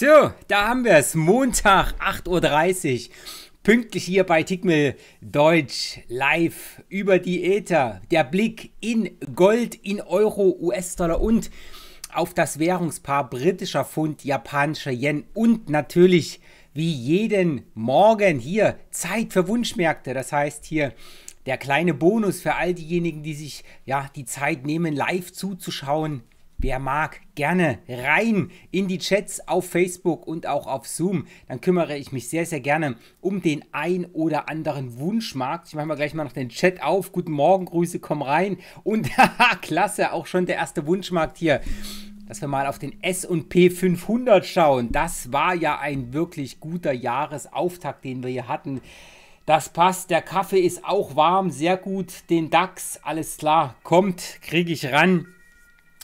So, da haben wir es. Montag, 8.30 Uhr. Pünktlich hier bei Tickmill Deutsch live über die Ether. Der Blick in Gold, in Euro, US-Dollar und auf das Währungspaar britischer Pfund, japanischer Yen und natürlich wie jeden Morgen hier Zeit für Wunschmärkte. Das heißt hier der kleine Bonus für all diejenigen, die sich ja die Zeit nehmen, live zuzuschauen Wer mag, gerne rein in die Chats auf Facebook und auch auf Zoom. Dann kümmere ich mich sehr, sehr gerne um den ein oder anderen Wunschmarkt. Ich mache mal gleich mal noch den Chat auf. Guten Morgen, Grüße, komm rein. Und haha, klasse, auch schon der erste Wunschmarkt hier dass wir mal auf den S&P 500 schauen. Das war ja ein wirklich guter Jahresauftakt, den wir hier hatten. Das passt, der Kaffee ist auch warm, sehr gut. Den DAX, alles klar, kommt, kriege ich ran.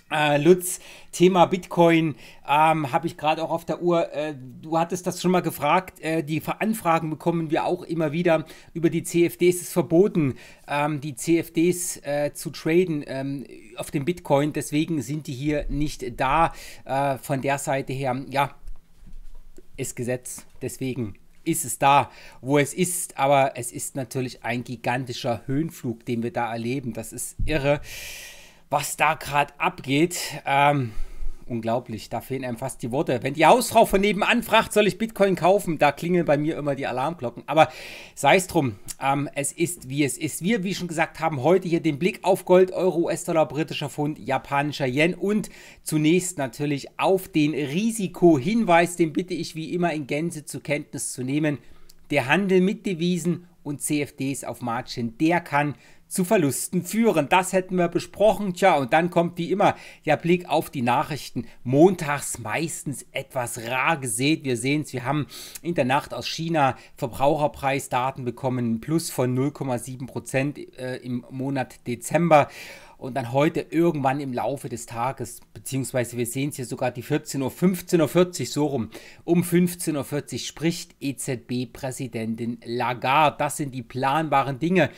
Äh, Lutz, Thema Bitcoin ähm, habe ich gerade auch auf der Uhr. Äh, du hattest das schon mal gefragt. Äh, die Anfragen bekommen wir auch immer wieder. Über die CFDs ist verboten, ähm, die CFDs äh, zu traden ähm, auf dem Bitcoin. Deswegen sind die hier nicht da. Äh, von der Seite her, ja, ist Gesetz. Deswegen ist es da, wo es ist. Aber es ist natürlich ein gigantischer Höhenflug, den wir da erleben. Das ist irre was da gerade abgeht. Ähm, unglaublich, da fehlen einem fast die Worte. Wenn die Hausfrau von nebenan fragt, soll ich Bitcoin kaufen, da klingeln bei mir immer die Alarmglocken. Aber sei es drum, ähm, es ist wie es ist. Wir, wie schon gesagt, haben heute hier den Blick auf Gold, Euro, US-Dollar, britischer Pfund, japanischer Yen und zunächst natürlich auf den Risikohinweis, den bitte ich wie immer in Gänze zur Kenntnis zu nehmen. Der Handel mit Devisen und CFDs auf Margin, der kann zu Verlusten führen. Das hätten wir besprochen. Tja, und dann kommt wie immer der Blick auf die Nachrichten. Montags meistens etwas rar gesät. Wir sehen es, wir haben in der Nacht aus China Verbraucherpreisdaten bekommen, plus von 0,7 Prozent äh, im Monat Dezember und dann heute irgendwann im Laufe des Tages, beziehungsweise wir sehen es hier sogar die 14 Uhr, 15.40 Uhr so rum, um 15.40 Uhr spricht EZB-Präsidentin Lagarde. Das sind die planbaren Dinge,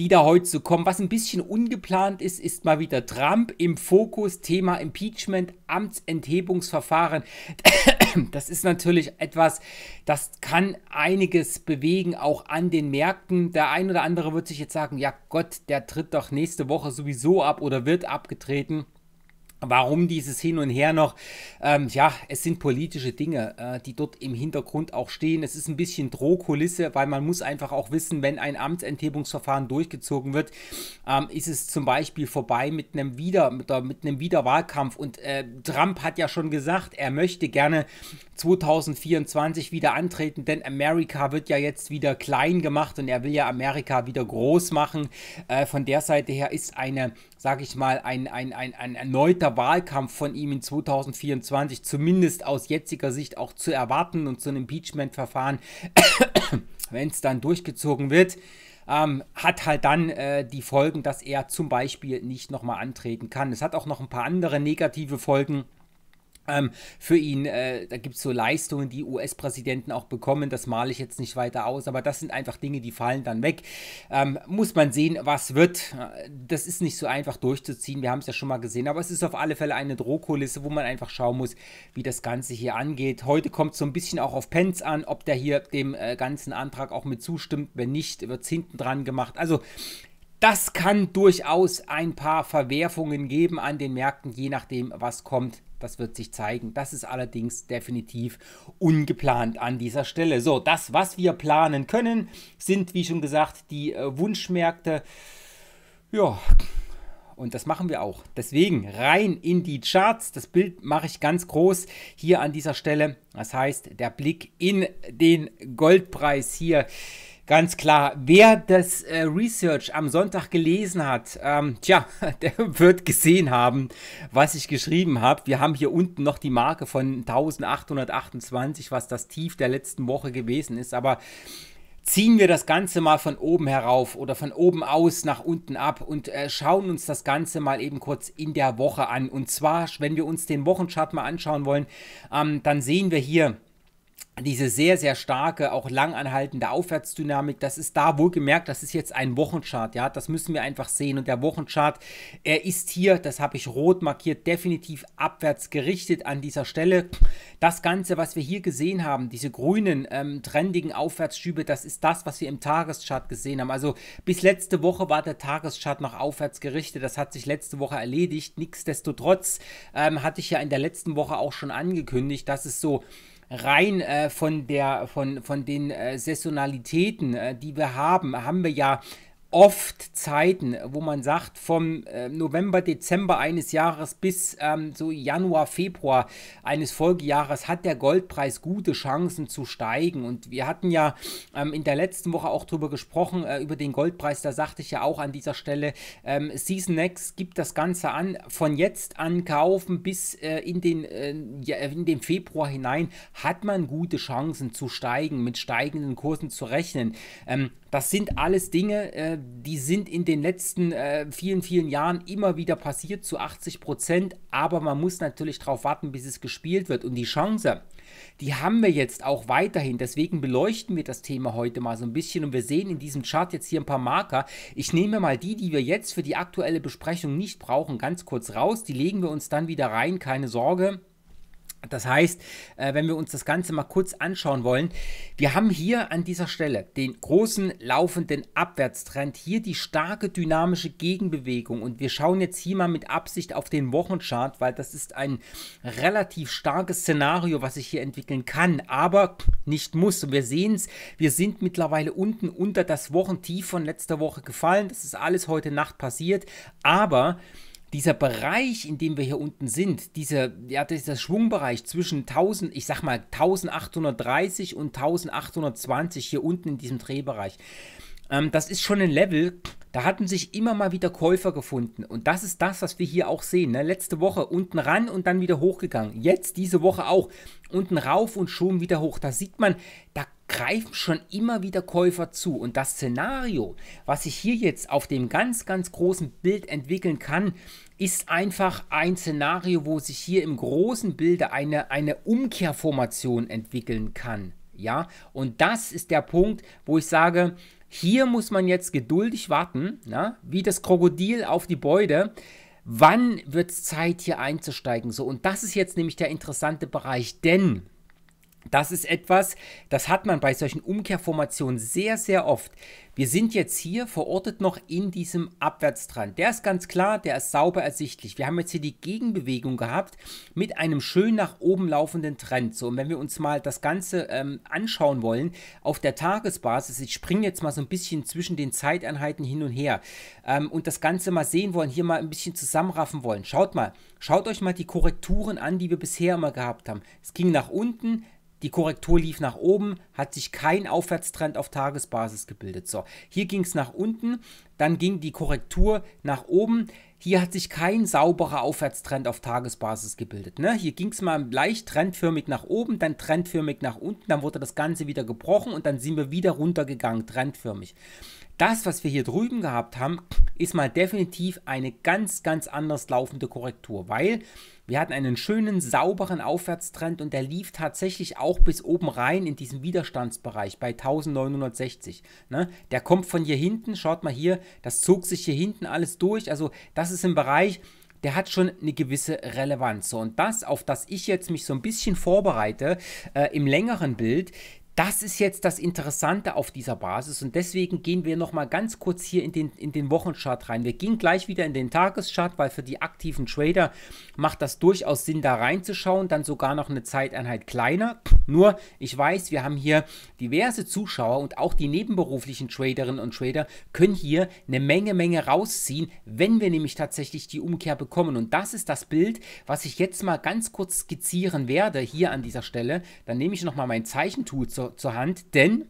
die da heute so kommen. Was ein bisschen ungeplant ist, ist mal wieder Trump im Fokus, Thema Impeachment, Amtsenthebungsverfahren. Das ist natürlich etwas, das kann einiges bewegen, auch an den Märkten. Der ein oder andere wird sich jetzt sagen, ja Gott, der tritt doch nächste Woche sowieso ab oder wird abgetreten. Warum dieses Hin und Her noch? Ähm, ja, es sind politische Dinge, äh, die dort im Hintergrund auch stehen. Es ist ein bisschen Drohkulisse, weil man muss einfach auch wissen, wenn ein Amtsenthebungsverfahren durchgezogen wird, ähm, ist es zum Beispiel vorbei mit einem Wieder, mit, der, mit einem Wiederwahlkampf. Und äh, Trump hat ja schon gesagt, er möchte gerne 2024 wieder antreten, denn Amerika wird ja jetzt wieder klein gemacht und er will ja Amerika wieder groß machen. Äh, von der Seite her ist eine sage ich mal, ein, ein, ein, ein erneuter Wahlkampf von ihm in 2024, zumindest aus jetziger Sicht auch zu erwarten und so ein Impeachment-Verfahren, wenn es dann durchgezogen wird, ähm, hat halt dann äh, die Folgen, dass er zum Beispiel nicht nochmal antreten kann. Es hat auch noch ein paar andere negative Folgen. Ähm, für ihn, äh, da gibt es so Leistungen, die US-Präsidenten auch bekommen. Das male ich jetzt nicht weiter aus, aber das sind einfach Dinge, die fallen dann weg. Ähm, muss man sehen, was wird. Das ist nicht so einfach durchzuziehen. Wir haben es ja schon mal gesehen, aber es ist auf alle Fälle eine Drohkulisse, wo man einfach schauen muss, wie das Ganze hier angeht. Heute kommt es so ein bisschen auch auf Pence an, ob der hier dem äh, ganzen Antrag auch mit zustimmt. Wenn nicht, wird es hinten dran gemacht. Also das kann durchaus ein paar Verwerfungen geben an den Märkten, je nachdem, was kommt. Das wird sich zeigen. Das ist allerdings definitiv ungeplant an dieser Stelle. So, das, was wir planen können, sind, wie schon gesagt, die äh, Wunschmärkte. Ja, und das machen wir auch. Deswegen rein in die Charts. Das Bild mache ich ganz groß hier an dieser Stelle. Das heißt, der Blick in den Goldpreis hier. Ganz klar, wer das äh, Research am Sonntag gelesen hat, ähm, tja, der wird gesehen haben, was ich geschrieben habe. Wir haben hier unten noch die Marke von 1828, was das Tief der letzten Woche gewesen ist. Aber ziehen wir das Ganze mal von oben herauf oder von oben aus nach unten ab und äh, schauen uns das Ganze mal eben kurz in der Woche an. Und zwar, wenn wir uns den Wochenchart mal anschauen wollen, ähm, dann sehen wir hier, diese sehr, sehr starke, auch langanhaltende Aufwärtsdynamik, das ist da wohlgemerkt, das ist jetzt ein Wochenchart, ja, das müssen wir einfach sehen. Und der Wochenchart, er ist hier, das habe ich rot markiert, definitiv abwärts gerichtet an dieser Stelle. Das Ganze, was wir hier gesehen haben, diese grünen, ähm, trendigen Aufwärtsschübe, das ist das, was wir im Tageschart gesehen haben. Also bis letzte Woche war der Tageschart noch aufwärts gerichtet, das hat sich letzte Woche erledigt. Nichtsdestotrotz ähm, hatte ich ja in der letzten Woche auch schon angekündigt, dass es so rein äh, von der, von, von den äh, Saisonalitäten, äh, die wir haben, haben wir ja oft Zeiten, wo man sagt, vom ähm, November, Dezember eines Jahres bis ähm, so Januar, Februar eines Folgejahres hat der Goldpreis gute Chancen zu steigen. Und wir hatten ja ähm, in der letzten Woche auch drüber gesprochen, äh, über den Goldpreis, da sagte ich ja auch an dieser Stelle, ähm, Season Next gibt das Ganze an, von jetzt an kaufen bis äh, in, den, äh, in den Februar hinein hat man gute Chancen zu steigen, mit steigenden Kursen zu rechnen. Ähm, das sind alles Dinge, äh, die sind in den letzten äh, vielen, vielen Jahren immer wieder passiert zu 80 Prozent, aber man muss natürlich darauf warten, bis es gespielt wird. Und die Chance, die haben wir jetzt auch weiterhin. Deswegen beleuchten wir das Thema heute mal so ein bisschen und wir sehen in diesem Chart jetzt hier ein paar Marker. Ich nehme mal die, die wir jetzt für die aktuelle Besprechung nicht brauchen, ganz kurz raus. Die legen wir uns dann wieder rein, keine Sorge. Das heißt, äh, wenn wir uns das Ganze mal kurz anschauen wollen, wir haben hier an dieser Stelle den großen laufenden Abwärtstrend, hier die starke dynamische Gegenbewegung und wir schauen jetzt hier mal mit Absicht auf den Wochenchart, weil das ist ein relativ starkes Szenario, was sich hier entwickeln kann, aber nicht muss. Und wir sehen es, wir sind mittlerweile unten unter das Wochentief von letzter Woche gefallen. Das ist alles heute Nacht passiert, aber dieser Bereich, in dem wir hier unten sind, dieser, ja, dieser Schwungbereich zwischen 1000, ich sag mal 1830 und 1820 hier unten in diesem Drehbereich, ähm, das ist schon ein Level, da hatten sich immer mal wieder Käufer gefunden. Und das ist das, was wir hier auch sehen. Ne? Letzte Woche unten ran und dann wieder hochgegangen. Jetzt diese Woche auch. Unten rauf und schon wieder hoch. Da sieht man, da greifen schon immer wieder Käufer zu. Und das Szenario, was sich hier jetzt auf dem ganz, ganz großen Bild entwickeln kann, ist einfach ein Szenario, wo sich hier im großen Bilde eine, eine Umkehrformation entwickeln kann. Ja, und das ist der Punkt, wo ich sage, hier muss man jetzt geduldig warten, na? wie das Krokodil auf die Beute. Wann wird es Zeit, hier einzusteigen? So, und das ist jetzt nämlich der interessante Bereich, denn das ist etwas, das hat man bei solchen Umkehrformationen sehr, sehr oft. Wir sind jetzt hier verortet noch in diesem Abwärtstrand. Der ist ganz klar, der ist sauber ersichtlich. Wir haben jetzt hier die Gegenbewegung gehabt mit einem schön nach oben laufenden Trend. So, und wenn wir uns mal das Ganze ähm, anschauen wollen, auf der Tagesbasis, ich springe jetzt mal so ein bisschen zwischen den Zeiteinheiten hin und her ähm, und das Ganze mal sehen wollen, hier mal ein bisschen zusammenraffen wollen. Schaut mal, schaut euch mal die Korrekturen an, die wir bisher immer gehabt haben. Es ging nach unten, die Korrektur lief nach oben, hat sich kein Aufwärtstrend auf Tagesbasis gebildet. So, hier ging es nach unten, dann ging die Korrektur nach oben. Hier hat sich kein sauberer Aufwärtstrend auf Tagesbasis gebildet. Ne? Hier ging es mal leicht trendförmig nach oben, dann trendförmig nach unten, dann wurde das Ganze wieder gebrochen und dann sind wir wieder runtergegangen, trendförmig das, was wir hier drüben gehabt haben, ist mal definitiv eine ganz, ganz anders laufende Korrektur, weil wir hatten einen schönen, sauberen Aufwärtstrend und der lief tatsächlich auch bis oben rein in diesen Widerstandsbereich bei 1960. Ne? Der kommt von hier hinten, schaut mal hier, das zog sich hier hinten alles durch. Also das ist im Bereich, der hat schon eine gewisse Relevanz. So, und das, auf das ich jetzt mich so ein bisschen vorbereite, äh, im längeren Bild, das ist jetzt das Interessante auf dieser Basis und deswegen gehen wir nochmal ganz kurz hier in den, in den Wochenchart rein. Wir gehen gleich wieder in den Tageschart, weil für die aktiven Trader macht das durchaus Sinn, da reinzuschauen, dann sogar noch eine Zeiteinheit kleiner. Nur, ich weiß, wir haben hier diverse Zuschauer und auch die nebenberuflichen Traderinnen und Trader können hier eine Menge, Menge rausziehen, wenn wir nämlich tatsächlich die Umkehr bekommen. Und das ist das Bild, was ich jetzt mal ganz kurz skizzieren werde hier an dieser Stelle. Dann nehme ich nochmal mein Zeichentool zur zur, Hand, denn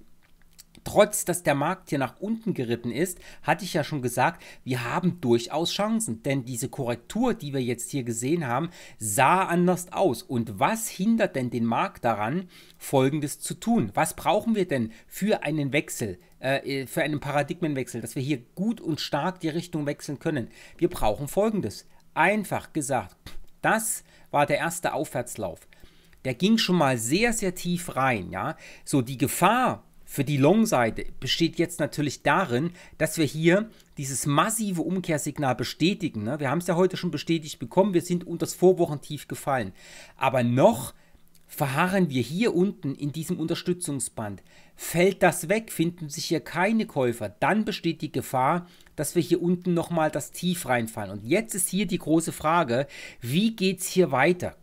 trotz dass der Markt hier nach unten geritten ist, hatte ich ja schon gesagt, wir haben durchaus Chancen, denn diese Korrektur, die wir jetzt hier gesehen haben, sah anders aus. Und was hindert denn den Markt daran, Folgendes zu tun? Was brauchen wir denn für einen Wechsel? Äh, äh, für einen Paradigmenwechsel, dass wir hier gut und stark die Richtung wechseln können. Wir brauchen Folgendes. Einfach gesagt, das war der erste Aufwärtslauf der ging schon mal sehr, sehr tief rein. Ja? So, die Gefahr für die Long-Seite besteht jetzt natürlich darin, dass wir hier dieses massive Umkehrsignal bestätigen. Ne? Wir haben es ja heute schon bestätigt bekommen, wir sind unter das Vorwochentief gefallen. Aber noch verharren wir hier unten in diesem Unterstützungsband. Fällt das weg, finden sich hier keine Käufer, dann besteht die Gefahr, dass wir hier unten nochmal das Tief reinfallen. Und jetzt ist hier die große Frage, wie geht es hier weiter?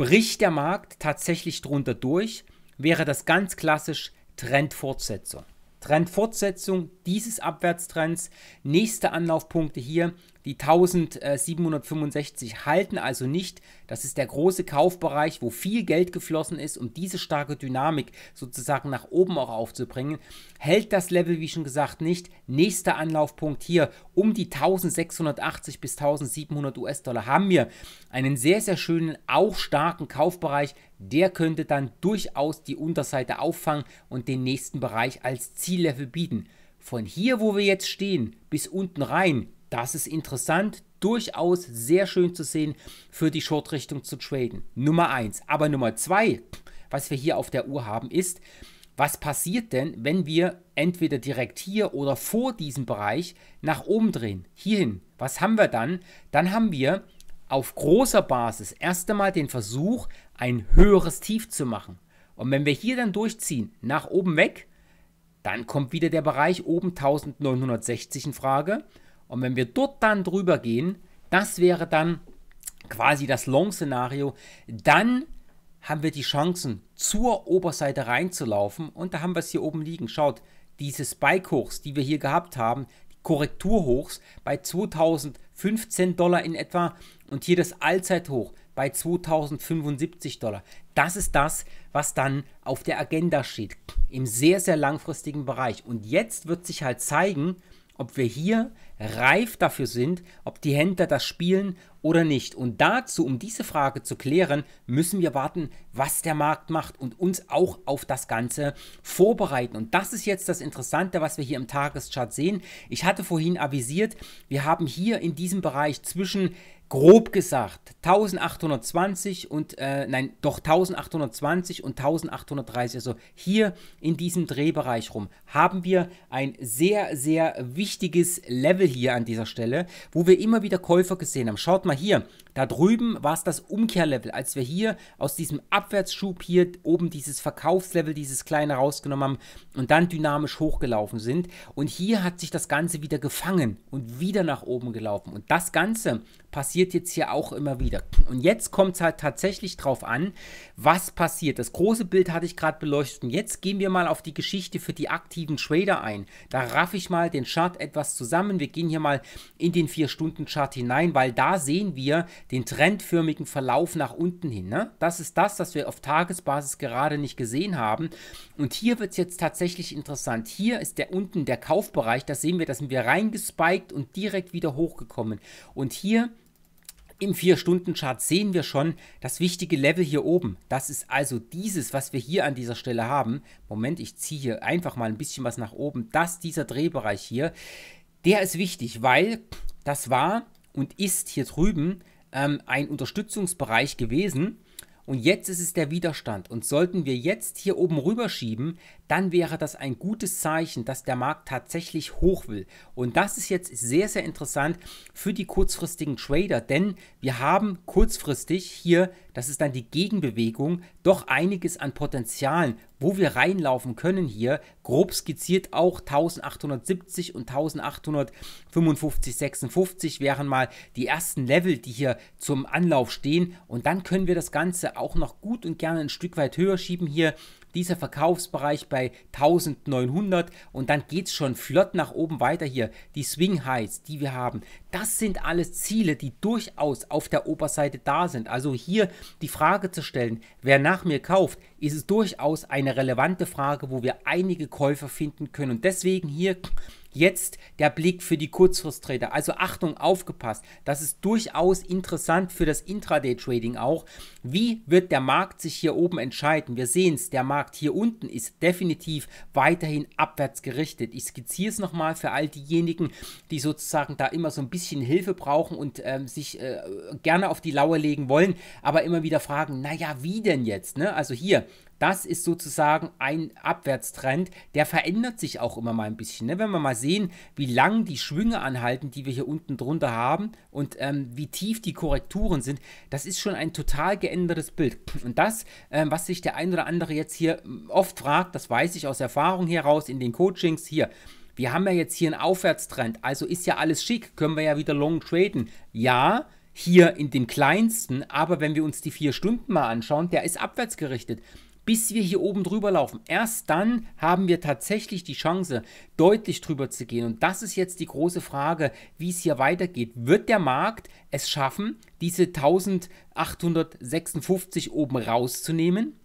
Bricht der Markt tatsächlich drunter durch, wäre das ganz klassisch Trendfortsetzung. Trendfortsetzung dieses Abwärtstrends, nächste Anlaufpunkte hier die 1765 halten also nicht. Das ist der große Kaufbereich, wo viel Geld geflossen ist, um diese starke Dynamik sozusagen nach oben auch aufzubringen. Hält das Level, wie schon gesagt, nicht. Nächster Anlaufpunkt hier um die 1680 bis 1700 US-Dollar haben wir einen sehr, sehr schönen, auch starken Kaufbereich. Der könnte dann durchaus die Unterseite auffangen und den nächsten Bereich als Ziellevel bieten. Von hier, wo wir jetzt stehen, bis unten rein, das ist interessant, durchaus sehr schön zu sehen, für die Short-Richtung zu traden. Nummer 1. Aber Nummer 2, was wir hier auf der Uhr haben, ist, was passiert denn, wenn wir entweder direkt hier oder vor diesem Bereich nach oben drehen? Hierhin. Was haben wir dann? Dann haben wir auf großer Basis erst einmal den Versuch, ein höheres Tief zu machen. Und wenn wir hier dann durchziehen, nach oben weg, dann kommt wieder der Bereich oben 1960 in Frage und wenn wir dort dann drüber gehen, das wäre dann quasi das Long-Szenario, dann haben wir die Chancen, zur Oberseite reinzulaufen. Und da haben wir es hier oben liegen. Schaut, diese Spike-Hochs, die wir hier gehabt haben, die Korrekturhochs bei 2015 Dollar in etwa und hier das Allzeithoch bei 2075 Dollar. Das ist das, was dann auf der Agenda steht, im sehr, sehr langfristigen Bereich. Und jetzt wird sich halt zeigen, ob wir hier reif dafür sind, ob die Händler das spielen oder nicht. Und dazu, um diese Frage zu klären, müssen wir warten, was der Markt macht und uns auch auf das Ganze vorbereiten. Und das ist jetzt das Interessante, was wir hier im Tageschart sehen. Ich hatte vorhin avisiert, wir haben hier in diesem Bereich zwischen grob gesagt 1820 und äh, nein, doch 1820 und 1830, also hier in diesem Drehbereich rum, haben wir ein sehr, sehr wichtiges Level hier an dieser Stelle, wo wir immer wieder Käufer gesehen haben. Schaut mal hier, da drüben war es das Umkehrlevel, als wir hier aus diesem Abwärtsschub hier oben dieses Verkaufslevel, dieses kleine rausgenommen haben und dann dynamisch hochgelaufen sind. Und hier hat sich das Ganze wieder gefangen und wieder nach oben gelaufen. Und das Ganze passiert passiert jetzt hier auch immer wieder. Und jetzt kommt es halt tatsächlich drauf an, was passiert. Das große Bild hatte ich gerade beleuchtet. Und jetzt gehen wir mal auf die Geschichte für die aktiven Trader ein. Da raff ich mal den Chart etwas zusammen. Wir gehen hier mal in den 4-Stunden-Chart hinein, weil da sehen wir den trendförmigen Verlauf nach unten hin. Ne? Das ist das, was wir auf Tagesbasis gerade nicht gesehen haben. Und hier wird es jetzt tatsächlich interessant. Hier ist der unten der Kaufbereich. Da sehen wir, da sind wir reingespiked und direkt wieder hochgekommen. Und hier im 4-Stunden-Chart sehen wir schon das wichtige Level hier oben. Das ist also dieses, was wir hier an dieser Stelle haben. Moment, ich ziehe hier einfach mal ein bisschen was nach oben. Das, dieser Drehbereich hier, der ist wichtig, weil das war und ist hier drüben ähm, ein Unterstützungsbereich gewesen. Und jetzt ist es der Widerstand. Und sollten wir jetzt hier oben rüberschieben, dann wäre das ein gutes Zeichen, dass der Markt tatsächlich hoch will. Und das ist jetzt sehr, sehr interessant für die kurzfristigen Trader, denn wir haben kurzfristig hier, das ist dann die Gegenbewegung, doch einiges an Potenzialen, wo wir reinlaufen können hier, grob skizziert auch 1870 und 1855, 56 wären mal die ersten Level, die hier zum Anlauf stehen und dann können wir das Ganze auch noch gut und gerne ein Stück weit höher schieben hier dieser Verkaufsbereich bei 1900 und dann geht es schon flott nach oben weiter hier. Die Swing Highs, die wir haben, das sind alles Ziele, die durchaus auf der Oberseite da sind. Also hier die Frage zu stellen, wer nach mir kauft, ist es durchaus eine relevante Frage, wo wir einige Käufer finden können. Und deswegen hier Jetzt der Blick für die Kurzfristtrader. Also Achtung, aufgepasst. Das ist durchaus interessant für das Intraday-Trading auch. Wie wird der Markt sich hier oben entscheiden? Wir sehen es, der Markt hier unten ist definitiv weiterhin abwärts gerichtet. Ich skizziere es nochmal für all diejenigen, die sozusagen da immer so ein bisschen Hilfe brauchen und ähm, sich äh, gerne auf die Lauer legen wollen, aber immer wieder fragen, naja, wie denn jetzt? Ne? Also hier, das ist sozusagen ein Abwärtstrend, der verändert sich auch immer mal ein bisschen. Ne? Wenn wir mal sehen, wie lang die Schwünge anhalten, die wir hier unten drunter haben und ähm, wie tief die Korrekturen sind, das ist schon ein total geändertes Bild. Und das, ähm, was sich der ein oder andere jetzt hier hm, oft fragt, das weiß ich aus Erfahrung heraus in den Coachings hier. Wir haben ja jetzt hier einen Aufwärtstrend, also ist ja alles schick, können wir ja wieder long traden. Ja, hier in dem kleinsten, aber wenn wir uns die vier Stunden mal anschauen, der ist abwärts gerichtet bis wir hier oben drüber laufen. Erst dann haben wir tatsächlich die Chance, deutlich drüber zu gehen. Und das ist jetzt die große Frage, wie es hier weitergeht. Wird der Markt es schaffen, diese 1856 oben rauszunehmen?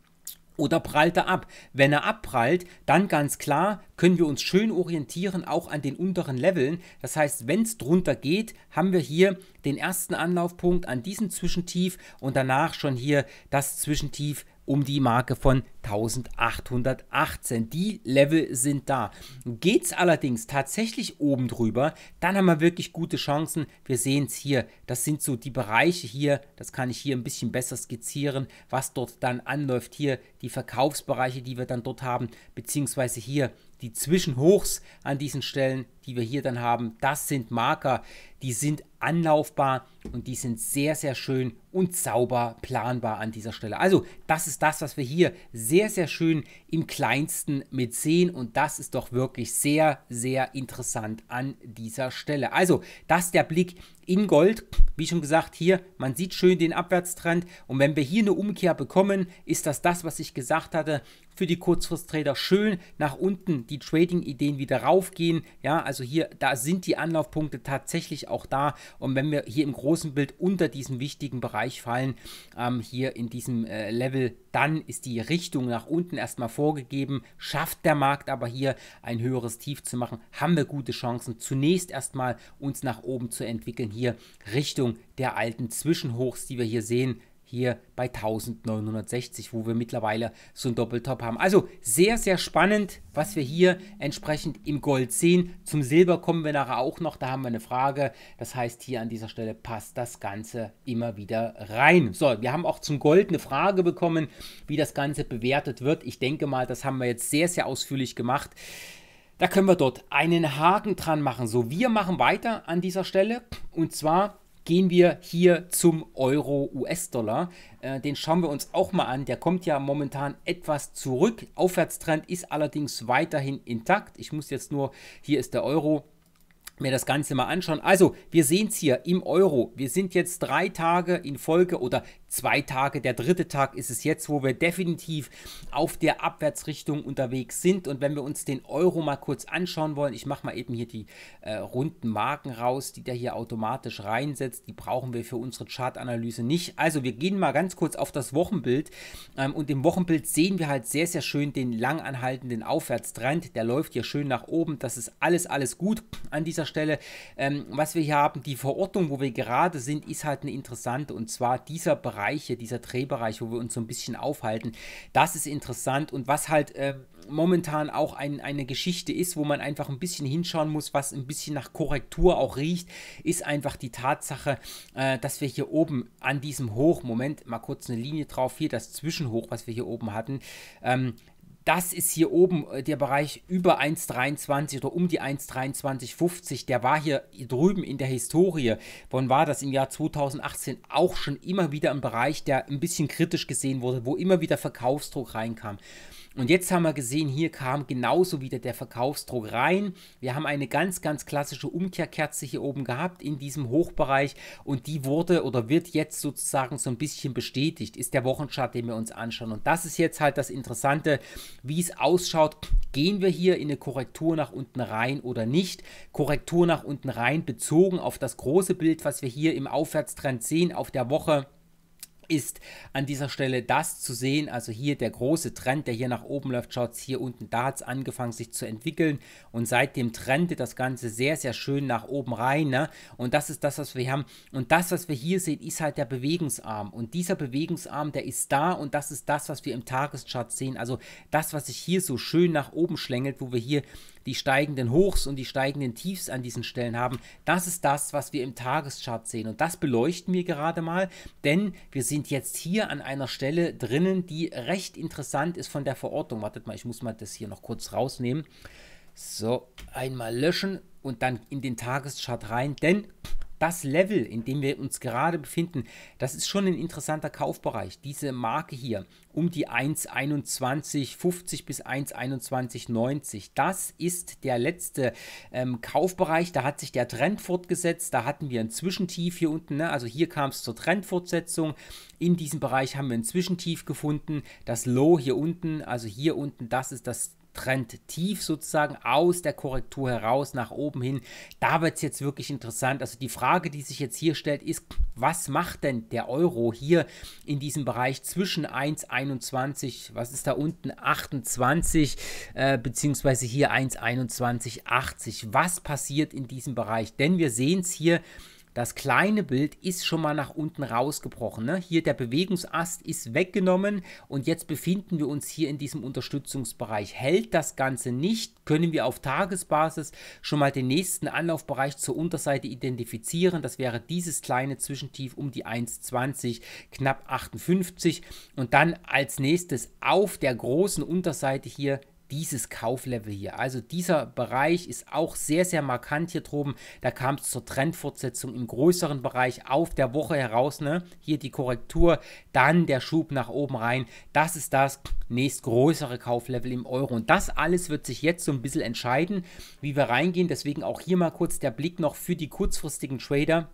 oder prallt er ab? Wenn er abprallt, dann ganz klar können wir uns schön orientieren, auch an den unteren Leveln. Das heißt, wenn es drunter geht, haben wir hier den ersten Anlaufpunkt an diesem Zwischentief und danach schon hier das Zwischentief um die Marke von 1818. Die Level sind da. Geht es allerdings tatsächlich oben drüber, dann haben wir wirklich gute Chancen. Wir sehen es hier. Das sind so die Bereiche hier. Das kann ich hier ein bisschen besser skizzieren, was dort dann anläuft. Hier die Verkaufsbereiche, die wir dann dort haben, beziehungsweise hier die Zwischenhochs an diesen Stellen, die wir hier dann haben. Das sind Marker, die sind anlaufbar und die sind sehr, sehr schön und sauber planbar an dieser Stelle. Also das ist das, was wir hier sehr, sehr schön im kleinsten mit sehen und das ist doch wirklich sehr, sehr interessant an dieser Stelle. Also das ist der Blick in Gold. Wie schon gesagt, hier, man sieht schön den Abwärtstrend und wenn wir hier eine Umkehr bekommen, ist das das, was ich gesagt hatte, für die Kurzfristtrader schön nach unten die Trading-Ideen wieder raufgehen. Ja, also hier, da sind die Anlaufpunkte tatsächlich auch da und wenn wir hier im großen Außenbild unter diesen wichtigen Bereich fallen, ähm, hier in diesem äh, Level, dann ist die Richtung nach unten erstmal vorgegeben. Schafft der Markt aber hier ein höheres Tief zu machen, haben wir gute Chancen, zunächst erstmal uns nach oben zu entwickeln, hier Richtung der alten Zwischenhochs, die wir hier sehen hier bei 1960, wo wir mittlerweile so ein Doppeltop haben. Also sehr, sehr spannend, was wir hier entsprechend im Gold sehen. Zum Silber kommen wir nachher auch noch, da haben wir eine Frage. Das heißt, hier an dieser Stelle passt das Ganze immer wieder rein. So, wir haben auch zum Gold eine Frage bekommen, wie das Ganze bewertet wird. Ich denke mal, das haben wir jetzt sehr, sehr ausführlich gemacht. Da können wir dort einen Haken dran machen. So, wir machen weiter an dieser Stelle und zwar gehen wir hier zum Euro-US-Dollar. Äh, den schauen wir uns auch mal an. Der kommt ja momentan etwas zurück. Aufwärtstrend ist allerdings weiterhin intakt. Ich muss jetzt nur, hier ist der Euro, mir das Ganze mal anschauen. Also, wir sehen es hier im Euro. Wir sind jetzt drei Tage in Folge oder zwei Tage. Der dritte Tag ist es jetzt, wo wir definitiv auf der Abwärtsrichtung unterwegs sind. Und wenn wir uns den Euro mal kurz anschauen wollen, ich mache mal eben hier die äh, runden Marken raus, die der hier automatisch reinsetzt. Die brauchen wir für unsere Chartanalyse nicht. Also wir gehen mal ganz kurz auf das Wochenbild. Ähm, und im Wochenbild sehen wir halt sehr, sehr schön den langanhaltenden Aufwärtstrend. Der läuft hier schön nach oben. Das ist alles, alles gut an dieser Stelle. Ähm, was wir hier haben, die Verordnung, wo wir gerade sind, ist halt eine interessante. Und zwar dieser Bereich Bereiche, dieser Drehbereich, wo wir uns so ein bisschen aufhalten, das ist interessant. Und was halt äh, momentan auch ein, eine Geschichte ist, wo man einfach ein bisschen hinschauen muss, was ein bisschen nach Korrektur auch riecht, ist einfach die Tatsache, äh, dass wir hier oben an diesem Hoch, Moment, mal kurz eine Linie drauf, hier das Zwischenhoch, was wir hier oben hatten, ähm, das ist hier oben äh, der Bereich über 1,23 oder um die 1,2350. Der war hier drüben in der Historie. Wann war das? Im Jahr 2018 auch schon immer wieder ein Bereich, der ein bisschen kritisch gesehen wurde, wo immer wieder Verkaufsdruck reinkam. Und jetzt haben wir gesehen, hier kam genauso wieder der Verkaufsdruck rein. Wir haben eine ganz, ganz klassische Umkehrkerze hier oben gehabt in diesem Hochbereich und die wurde oder wird jetzt sozusagen so ein bisschen bestätigt, ist der Wochenchart, den wir uns anschauen. Und das ist jetzt halt das Interessante, wie es ausschaut. Gehen wir hier in eine Korrektur nach unten rein oder nicht? Korrektur nach unten rein bezogen auf das große Bild, was wir hier im Aufwärtstrend sehen auf der Woche ist an dieser Stelle das zu sehen. Also hier der große Trend, der hier nach oben läuft, schaut hier unten, da hat es angefangen sich zu entwickeln und seitdem trennte das Ganze sehr, sehr schön nach oben rein. Ne? Und das ist das, was wir haben. Und das, was wir hier sehen, ist halt der Bewegungsarm. Und dieser Bewegungsarm, der ist da und das ist das, was wir im Tageschart sehen. Also das, was sich hier so schön nach oben schlängelt, wo wir hier die steigenden Hochs und die steigenden Tiefs an diesen Stellen haben, das ist das, was wir im Tageschart sehen. Und das beleuchten wir gerade mal, denn wir sind jetzt hier an einer Stelle drinnen, die recht interessant ist von der Verordnung. Wartet mal, ich muss mal das hier noch kurz rausnehmen. So, einmal löschen und dann in den Tageschart rein, denn das Level, in dem wir uns gerade befinden, das ist schon ein interessanter Kaufbereich. Diese Marke hier um die 1,2150 bis 1,2190. Das ist der letzte ähm, Kaufbereich. Da hat sich der Trend fortgesetzt. Da hatten wir ein Zwischentief hier unten. Ne? Also hier kam es zur Trendfortsetzung. In diesem Bereich haben wir ein Zwischentief gefunden. Das Low hier unten, also hier unten, das ist das Trendtief sozusagen aus der Korrektur heraus nach oben hin. Da wird es jetzt wirklich interessant. Also die Frage, die sich jetzt hier stellt, ist, was macht denn der Euro hier in diesem Bereich zwischen 1,21, was ist da unten, 28, äh, beziehungsweise hier 1,21,80? Was passiert in diesem Bereich? Denn wir sehen es hier, das kleine Bild ist schon mal nach unten rausgebrochen. Ne? Hier der Bewegungsast ist weggenommen und jetzt befinden wir uns hier in diesem Unterstützungsbereich. Hält das Ganze nicht, können wir auf Tagesbasis schon mal den nächsten Anlaufbereich zur Unterseite identifizieren. Das wäre dieses kleine Zwischentief um die 1,20, knapp 58 und dann als nächstes auf der großen Unterseite hier dieses Kauflevel hier. Also dieser Bereich ist auch sehr, sehr markant hier droben. Da kam es zur Trendfortsetzung im größeren Bereich auf der Woche heraus. Ne? Hier die Korrektur, dann der Schub nach oben rein. Das ist das nächstgrößere Kauflevel im Euro. Und das alles wird sich jetzt so ein bisschen entscheiden, wie wir reingehen. Deswegen auch hier mal kurz der Blick noch für die kurzfristigen Trader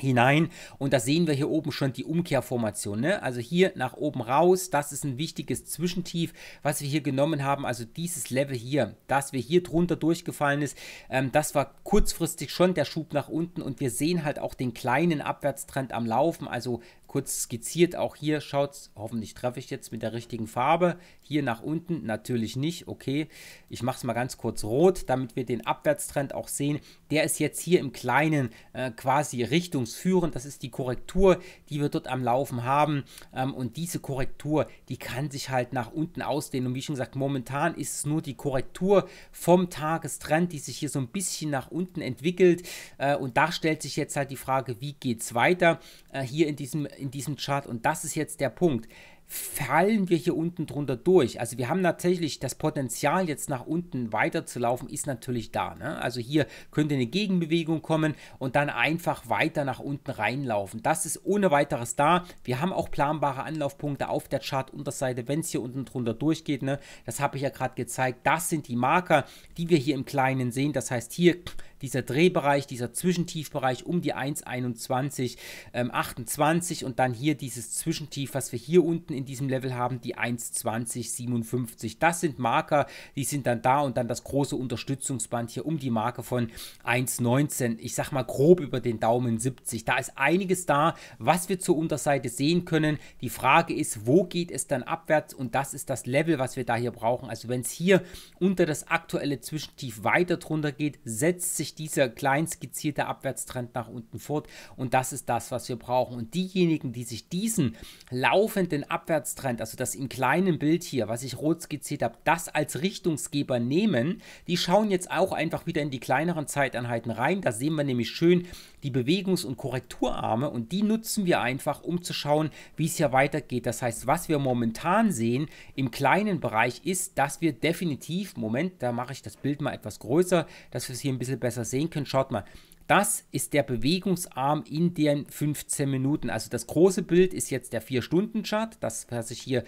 hinein. Und da sehen wir hier oben schon die Umkehrformation. Ne? Also hier nach oben raus, das ist ein wichtiges Zwischentief, was wir hier genommen haben. Also dieses Level hier, dass wir hier drunter durchgefallen ist, ähm, das war kurzfristig schon der Schub nach unten. Und wir sehen halt auch den kleinen Abwärtstrend am Laufen. Also kurz skizziert. Auch hier schaut, hoffentlich treffe ich jetzt mit der richtigen Farbe. Hier nach unten natürlich nicht, okay. Ich mache es mal ganz kurz rot, damit wir den Abwärtstrend auch sehen. Der ist jetzt hier im Kleinen äh, quasi richtungsführend. Das ist die Korrektur, die wir dort am Laufen haben. Ähm, und diese Korrektur, die kann sich halt nach unten ausdehnen. Und wie schon gesagt, momentan ist es nur die Korrektur vom Tagestrend, die sich hier so ein bisschen nach unten entwickelt. Äh, und da stellt sich jetzt halt die Frage, wie geht es weiter? Äh, hier in diesem in diesem Chart und das ist jetzt der Punkt. Fallen wir hier unten drunter durch? Also wir haben tatsächlich das Potenzial jetzt nach unten weiterzulaufen, ist natürlich da. Ne? Also hier könnte eine Gegenbewegung kommen und dann einfach weiter nach unten reinlaufen. Das ist ohne weiteres da. Wir haben auch planbare Anlaufpunkte auf der Chart-Unterseite, wenn es hier unten drunter durchgeht. Ne? Das habe ich ja gerade gezeigt. Das sind die Marker, die wir hier im Kleinen sehen. Das heißt hier dieser Drehbereich, dieser Zwischentiefbereich um die 1,21, ähm, 28 und dann hier dieses Zwischentief, was wir hier unten in diesem Level haben, die 1,20, 57. Das sind Marker, die sind dann da und dann das große Unterstützungsband hier um die Marke von 1,19. Ich sag mal grob über den Daumen 70. Da ist einiges da, was wir zur Unterseite sehen können. Die Frage ist, wo geht es dann abwärts? Und das ist das Level, was wir da hier brauchen. Also wenn es hier unter das aktuelle Zwischentief weiter drunter geht, setzt sich sich dieser klein skizzierte Abwärtstrend nach unten fort und das ist das, was wir brauchen. Und diejenigen, die sich diesen laufenden Abwärtstrend, also das im kleinen Bild hier, was ich rot skizziert habe, das als Richtungsgeber nehmen, die schauen jetzt auch einfach wieder in die kleineren Zeiteinheiten rein. Da sehen wir nämlich schön, die Bewegungs- und Korrekturarme und die nutzen wir einfach, um zu schauen, wie es hier weitergeht. Das heißt, was wir momentan sehen im kleinen Bereich ist, dass wir definitiv, Moment, da mache ich das Bild mal etwas größer, dass wir es hier ein bisschen besser sehen können. Schaut mal, das ist der Bewegungsarm in den 15 Minuten. Also das große Bild ist jetzt der 4-Stunden-Chart, das, was ich hier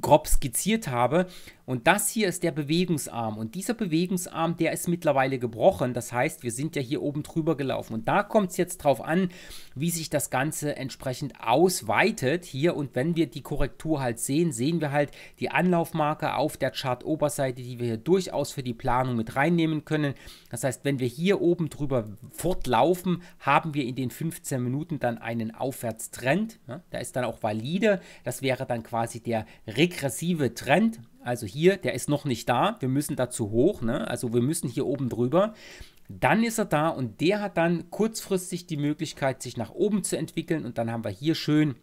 grob skizziert habe. Und das hier ist der Bewegungsarm. Und dieser Bewegungsarm, der ist mittlerweile gebrochen. Das heißt, wir sind ja hier oben drüber gelaufen. Und da kommt es jetzt drauf an, wie sich das Ganze entsprechend ausweitet hier. Und wenn wir die Korrektur halt sehen, sehen wir halt die Anlaufmarke auf der Chart-Oberseite, die wir hier durchaus für die Planung mit reinnehmen können. Das heißt, wenn wir hier oben drüber fortlaufen, haben wir in den 15 Minuten dann einen Aufwärtstrend. Ja, da ist dann auch valide. Das wäre dann quasi der regressive Trend. Also hier, der ist noch nicht da. Wir müssen dazu hoch. Ne? Also wir müssen hier oben drüber. Dann ist er da und der hat dann kurzfristig die Möglichkeit, sich nach oben zu entwickeln. Und dann haben wir hier schön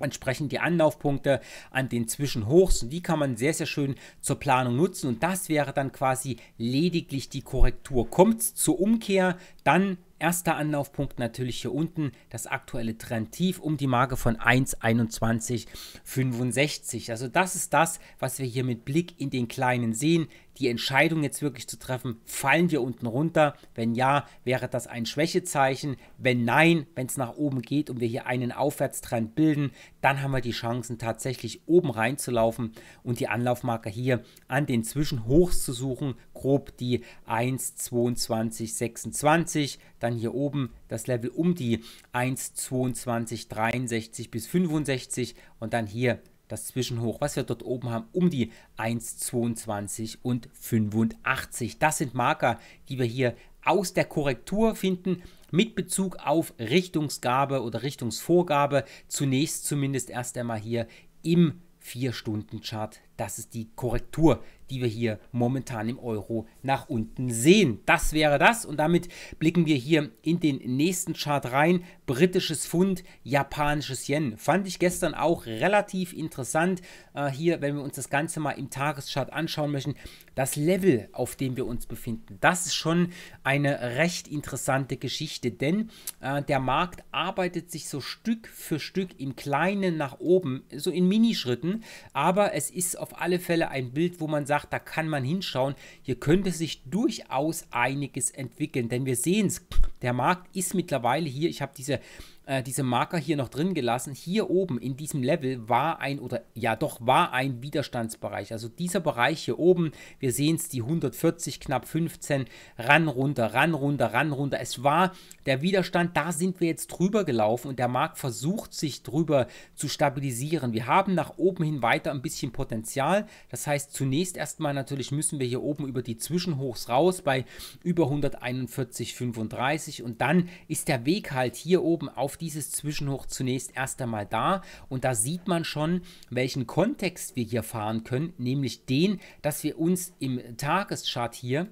entsprechend die Anlaufpunkte an den Zwischenhochs und die kann man sehr, sehr schön zur Planung nutzen und das wäre dann quasi lediglich die Korrektur. Kommt zur Umkehr, dann Erster Anlaufpunkt natürlich hier unten das aktuelle Trendtief um die Marke von 1,2165. Also das ist das, was wir hier mit Blick in den Kleinen sehen die Entscheidung jetzt wirklich zu treffen, fallen wir unten runter? Wenn ja, wäre das ein Schwächezeichen. Wenn nein, wenn es nach oben geht und wir hier einen Aufwärtstrend bilden, dann haben wir die Chancen tatsächlich oben reinzulaufen und die Anlaufmarke hier an den Zwischenhochs zu suchen, grob die 1,2226, dann hier oben das Level um die 1,2263 bis 65 und dann hier das Zwischenhoch, was wir dort oben haben, um die 1,22 und 85. Das sind Marker, die wir hier aus der Korrektur finden mit Bezug auf Richtungsgabe oder Richtungsvorgabe. Zunächst zumindest erst einmal hier im 4-Stunden-Chart. Das ist die Korrektur, die wir hier momentan im Euro nach unten sehen. Das wäre das und damit blicken wir hier in den nächsten Chart rein. Britisches Pfund, japanisches Yen. Fand ich gestern auch relativ interessant. Äh, hier, wenn wir uns das Ganze mal im Tageschart anschauen möchten, das Level, auf dem wir uns befinden, das ist schon eine recht interessante Geschichte, denn äh, der Markt arbeitet sich so Stück für Stück im Kleinen nach oben, so in Minischritten, aber es ist auf alle Fälle ein Bild, wo man sagt, gesagt, da kann man hinschauen. Hier könnte sich durchaus einiges entwickeln, denn wir sehen es. Der Markt ist mittlerweile hier. Ich habe diese äh, diese Marker hier noch drin gelassen. Hier oben in diesem Level war ein, oder ja doch, war ein Widerstandsbereich. Also dieser Bereich hier oben, wir sehen es, die 140, knapp 15, ran, runter, ran, runter, ran, runter. Es war der Widerstand, da sind wir jetzt drüber gelaufen und der Markt versucht sich drüber zu stabilisieren. Wir haben nach oben hin weiter ein bisschen Potenzial. Das heißt, zunächst erstmal natürlich müssen wir hier oben über die Zwischenhochs raus bei über 141,35 und dann ist der Weg halt hier oben auf auf dieses Zwischenhoch zunächst erst einmal da. Und da sieht man schon, welchen Kontext wir hier fahren können, nämlich den, dass wir uns im Tageschart hier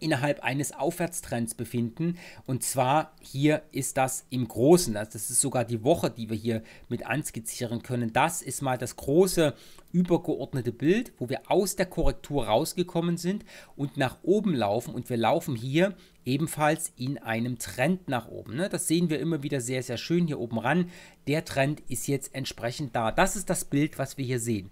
innerhalb eines Aufwärtstrends befinden. Und zwar hier ist das im Großen, also das ist sogar die Woche, die wir hier mit anskizzieren können. Das ist mal das große übergeordnete Bild, wo wir aus der Korrektur rausgekommen sind und nach oben laufen. Und wir laufen hier ebenfalls in einem Trend nach oben. Ne? Das sehen wir immer wieder sehr, sehr schön hier oben ran. Der Trend ist jetzt entsprechend da. Das ist das Bild, was wir hier sehen.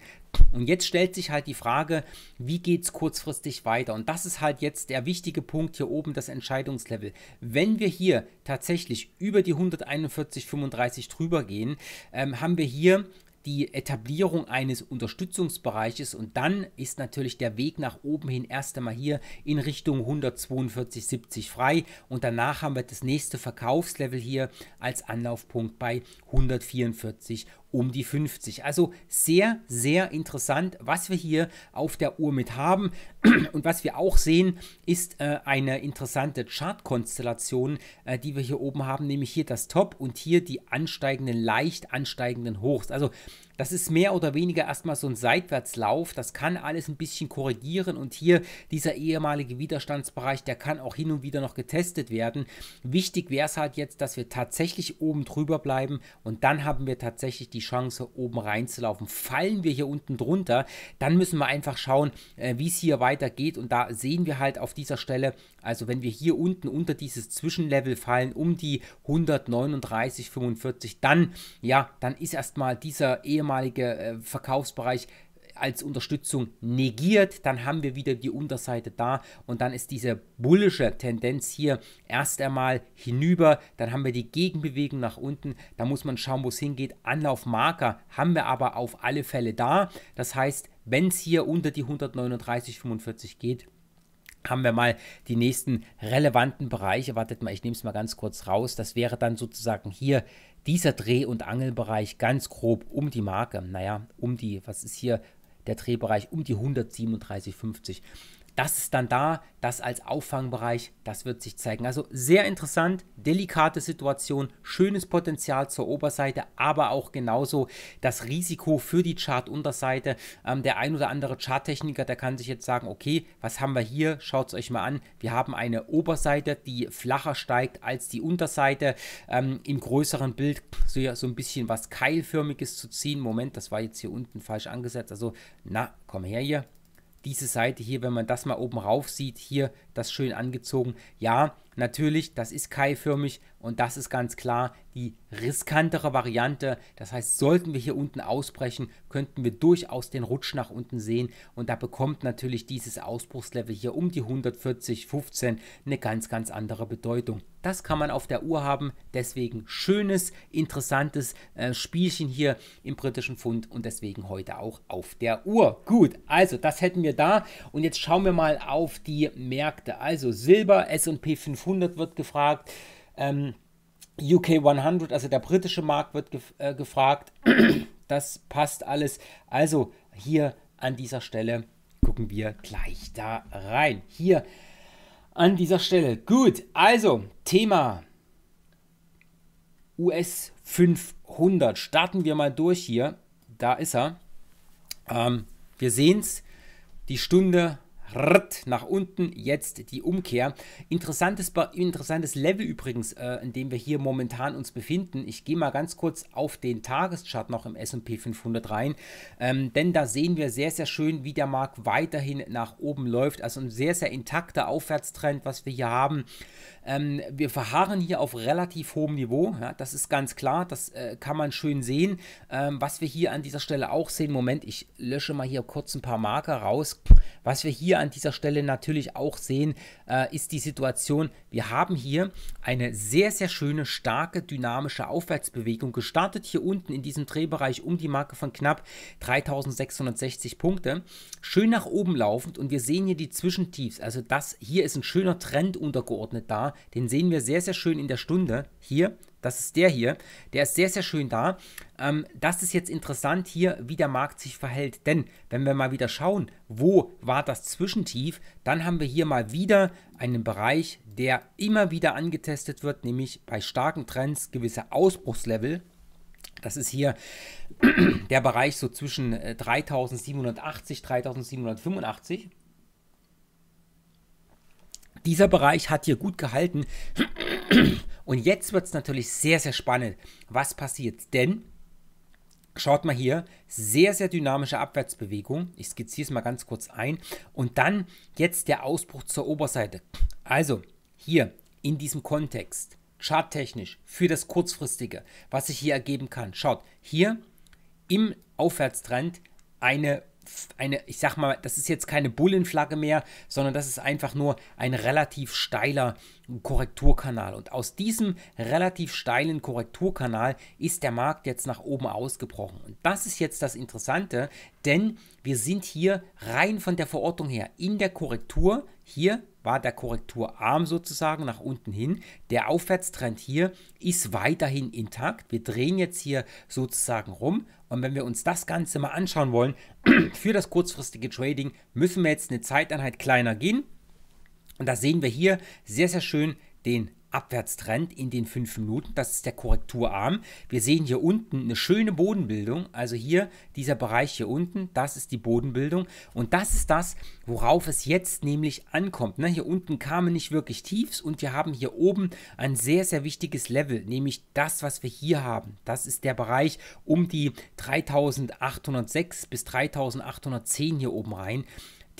Und jetzt stellt sich halt die Frage, wie geht es kurzfristig weiter? Und das ist halt jetzt der wichtige Punkt hier oben, das Entscheidungslevel. Wenn wir hier tatsächlich über die 141,35 drüber gehen, ähm, haben wir hier die Etablierung eines Unterstützungsbereiches und dann ist natürlich der Weg nach oben hin erst einmal hier in Richtung 142,70 frei und danach haben wir das nächste Verkaufslevel hier als Anlaufpunkt bei 144 um die 50. Also sehr, sehr interessant, was wir hier auf der Uhr mit haben. Und was wir auch sehen, ist äh, eine interessante Chartkonstellation, äh, die wir hier oben haben, nämlich hier das Top und hier die ansteigenden, leicht ansteigenden Hochs. Also das ist mehr oder weniger erstmal so ein Seitwärtslauf. Das kann alles ein bisschen korrigieren und hier dieser ehemalige Widerstandsbereich, der kann auch hin und wieder noch getestet werden. Wichtig wäre es halt jetzt, dass wir tatsächlich oben drüber bleiben und dann haben wir tatsächlich die Chance, oben reinzulaufen. Fallen wir hier unten drunter, dann müssen wir einfach schauen, äh, wie es hier weitergeht und da sehen wir halt auf dieser Stelle, also wenn wir hier unten unter dieses Zwischenlevel fallen, um die 139,45, dann, ja, dann ist erstmal dieser ehemalige ehemalige äh, Verkaufsbereich als Unterstützung negiert, dann haben wir wieder die Unterseite da und dann ist diese bullische Tendenz hier erst einmal hinüber, dann haben wir die Gegenbewegung nach unten, da muss man schauen, wo es hingeht. Anlaufmarker haben wir aber auf alle Fälle da. Das heißt, wenn es hier unter die 139,45 geht, haben wir mal die nächsten relevanten Bereiche. Wartet mal, ich nehme es mal ganz kurz raus. Das wäre dann sozusagen hier dieser Dreh- und Angelbereich ganz grob um die Marke. Naja, um die, was ist hier der Drehbereich? Um die 137,50 das ist dann da, das als Auffangbereich, das wird sich zeigen. Also sehr interessant, delikate Situation, schönes Potenzial zur Oberseite, aber auch genauso das Risiko für die Chartunterseite. Ähm, der ein oder andere Charttechniker, der kann sich jetzt sagen, okay, was haben wir hier? Schaut es euch mal an. Wir haben eine Oberseite, die flacher steigt als die Unterseite. Ähm, Im größeren Bild so, ja, so ein bisschen was keilförmiges zu ziehen. Moment, das war jetzt hier unten falsch angesetzt. Also, na, komm her hier diese Seite hier, wenn man das mal oben rauf sieht, hier das schön angezogen. Ja, natürlich, das ist keilförmig und das ist ganz klar die riskantere Variante. Das heißt, sollten wir hier unten ausbrechen, könnten wir durchaus den Rutsch nach unten sehen und da bekommt natürlich dieses Ausbruchslevel hier um die 140, 15 eine ganz, ganz andere Bedeutung. Das kann man auf der Uhr haben, deswegen schönes, interessantes äh, Spielchen hier im britischen Pfund und deswegen heute auch auf der Uhr. Gut, also das hätten wir da und jetzt schauen wir mal auf die Märkte Märkte. Also Silber, SP 500 wird gefragt, ähm, UK 100, also der britische Markt wird gef äh, gefragt. Das passt alles. Also hier an dieser Stelle gucken wir gleich da rein. Hier an dieser Stelle. Gut, also Thema US 500. Starten wir mal durch hier. Da ist er. Ähm, wir sehen es. Die Stunde nach unten, jetzt die Umkehr. Interessantes, interessantes Level übrigens, äh, in dem wir hier momentan uns befinden. Ich gehe mal ganz kurz auf den Tageschart noch im S&P 500 rein, ähm, denn da sehen wir sehr, sehr schön, wie der Markt weiterhin nach oben läuft. Also ein sehr, sehr intakter Aufwärtstrend, was wir hier haben. Ähm, wir verharren hier auf relativ hohem Niveau, ja, das ist ganz klar, das äh, kann man schön sehen. Ähm, was wir hier an dieser Stelle auch sehen, Moment, ich lösche mal hier kurz ein paar Marker raus. Was wir hier an an dieser Stelle natürlich auch sehen, äh, ist die Situation, wir haben hier eine sehr, sehr schöne, starke, dynamische Aufwärtsbewegung gestartet. Hier unten in diesem Drehbereich um die Marke von knapp 3660 Punkte. Schön nach oben laufend und wir sehen hier die Zwischentiefs. Also das hier ist ein schöner Trend untergeordnet da. Den sehen wir sehr, sehr schön in der Stunde. Hier das ist der hier. Der ist sehr, sehr schön da. Ähm, das ist jetzt interessant hier, wie der Markt sich verhält. Denn wenn wir mal wieder schauen, wo war das Zwischentief, dann haben wir hier mal wieder einen Bereich, der immer wieder angetestet wird, nämlich bei starken Trends gewisse Ausbruchslevel. Das ist hier der Bereich so zwischen 3780, äh, 3785. Dieser Bereich hat hier gut gehalten. Und jetzt wird es natürlich sehr, sehr spannend. Was passiert? Denn, schaut mal hier, sehr, sehr dynamische Abwärtsbewegung. Ich skizziere es mal ganz kurz ein. Und dann jetzt der Ausbruch zur Oberseite. Also, hier in diesem Kontext, charttechnisch, für das Kurzfristige, was sich hier ergeben kann. Schaut, hier im Aufwärtstrend eine eine, ich sag mal, das ist jetzt keine Bullenflagge mehr, sondern das ist einfach nur ein relativ steiler Korrekturkanal. Und aus diesem relativ steilen Korrekturkanal ist der Markt jetzt nach oben ausgebrochen. Und das ist jetzt das Interessante, denn wir sind hier rein von der Verortung her in der Korrektur. Hier war der Korrekturarm sozusagen nach unten hin. Der Aufwärtstrend hier ist weiterhin intakt. Wir drehen jetzt hier sozusagen rum. Und wenn wir uns das Ganze mal anschauen wollen, für das kurzfristige Trading müssen wir jetzt eine Zeiteinheit kleiner gehen. Und da sehen wir hier sehr, sehr schön den Abwärtstrend in den 5 Minuten. Das ist der Korrekturarm. Wir sehen hier unten eine schöne Bodenbildung. Also hier dieser Bereich hier unten, das ist die Bodenbildung. Und das ist das, worauf es jetzt nämlich ankommt. Ne, hier unten kamen nicht wirklich Tiefs und wir haben hier oben ein sehr, sehr wichtiges Level, nämlich das, was wir hier haben. Das ist der Bereich um die 3806 bis 3810 hier oben rein.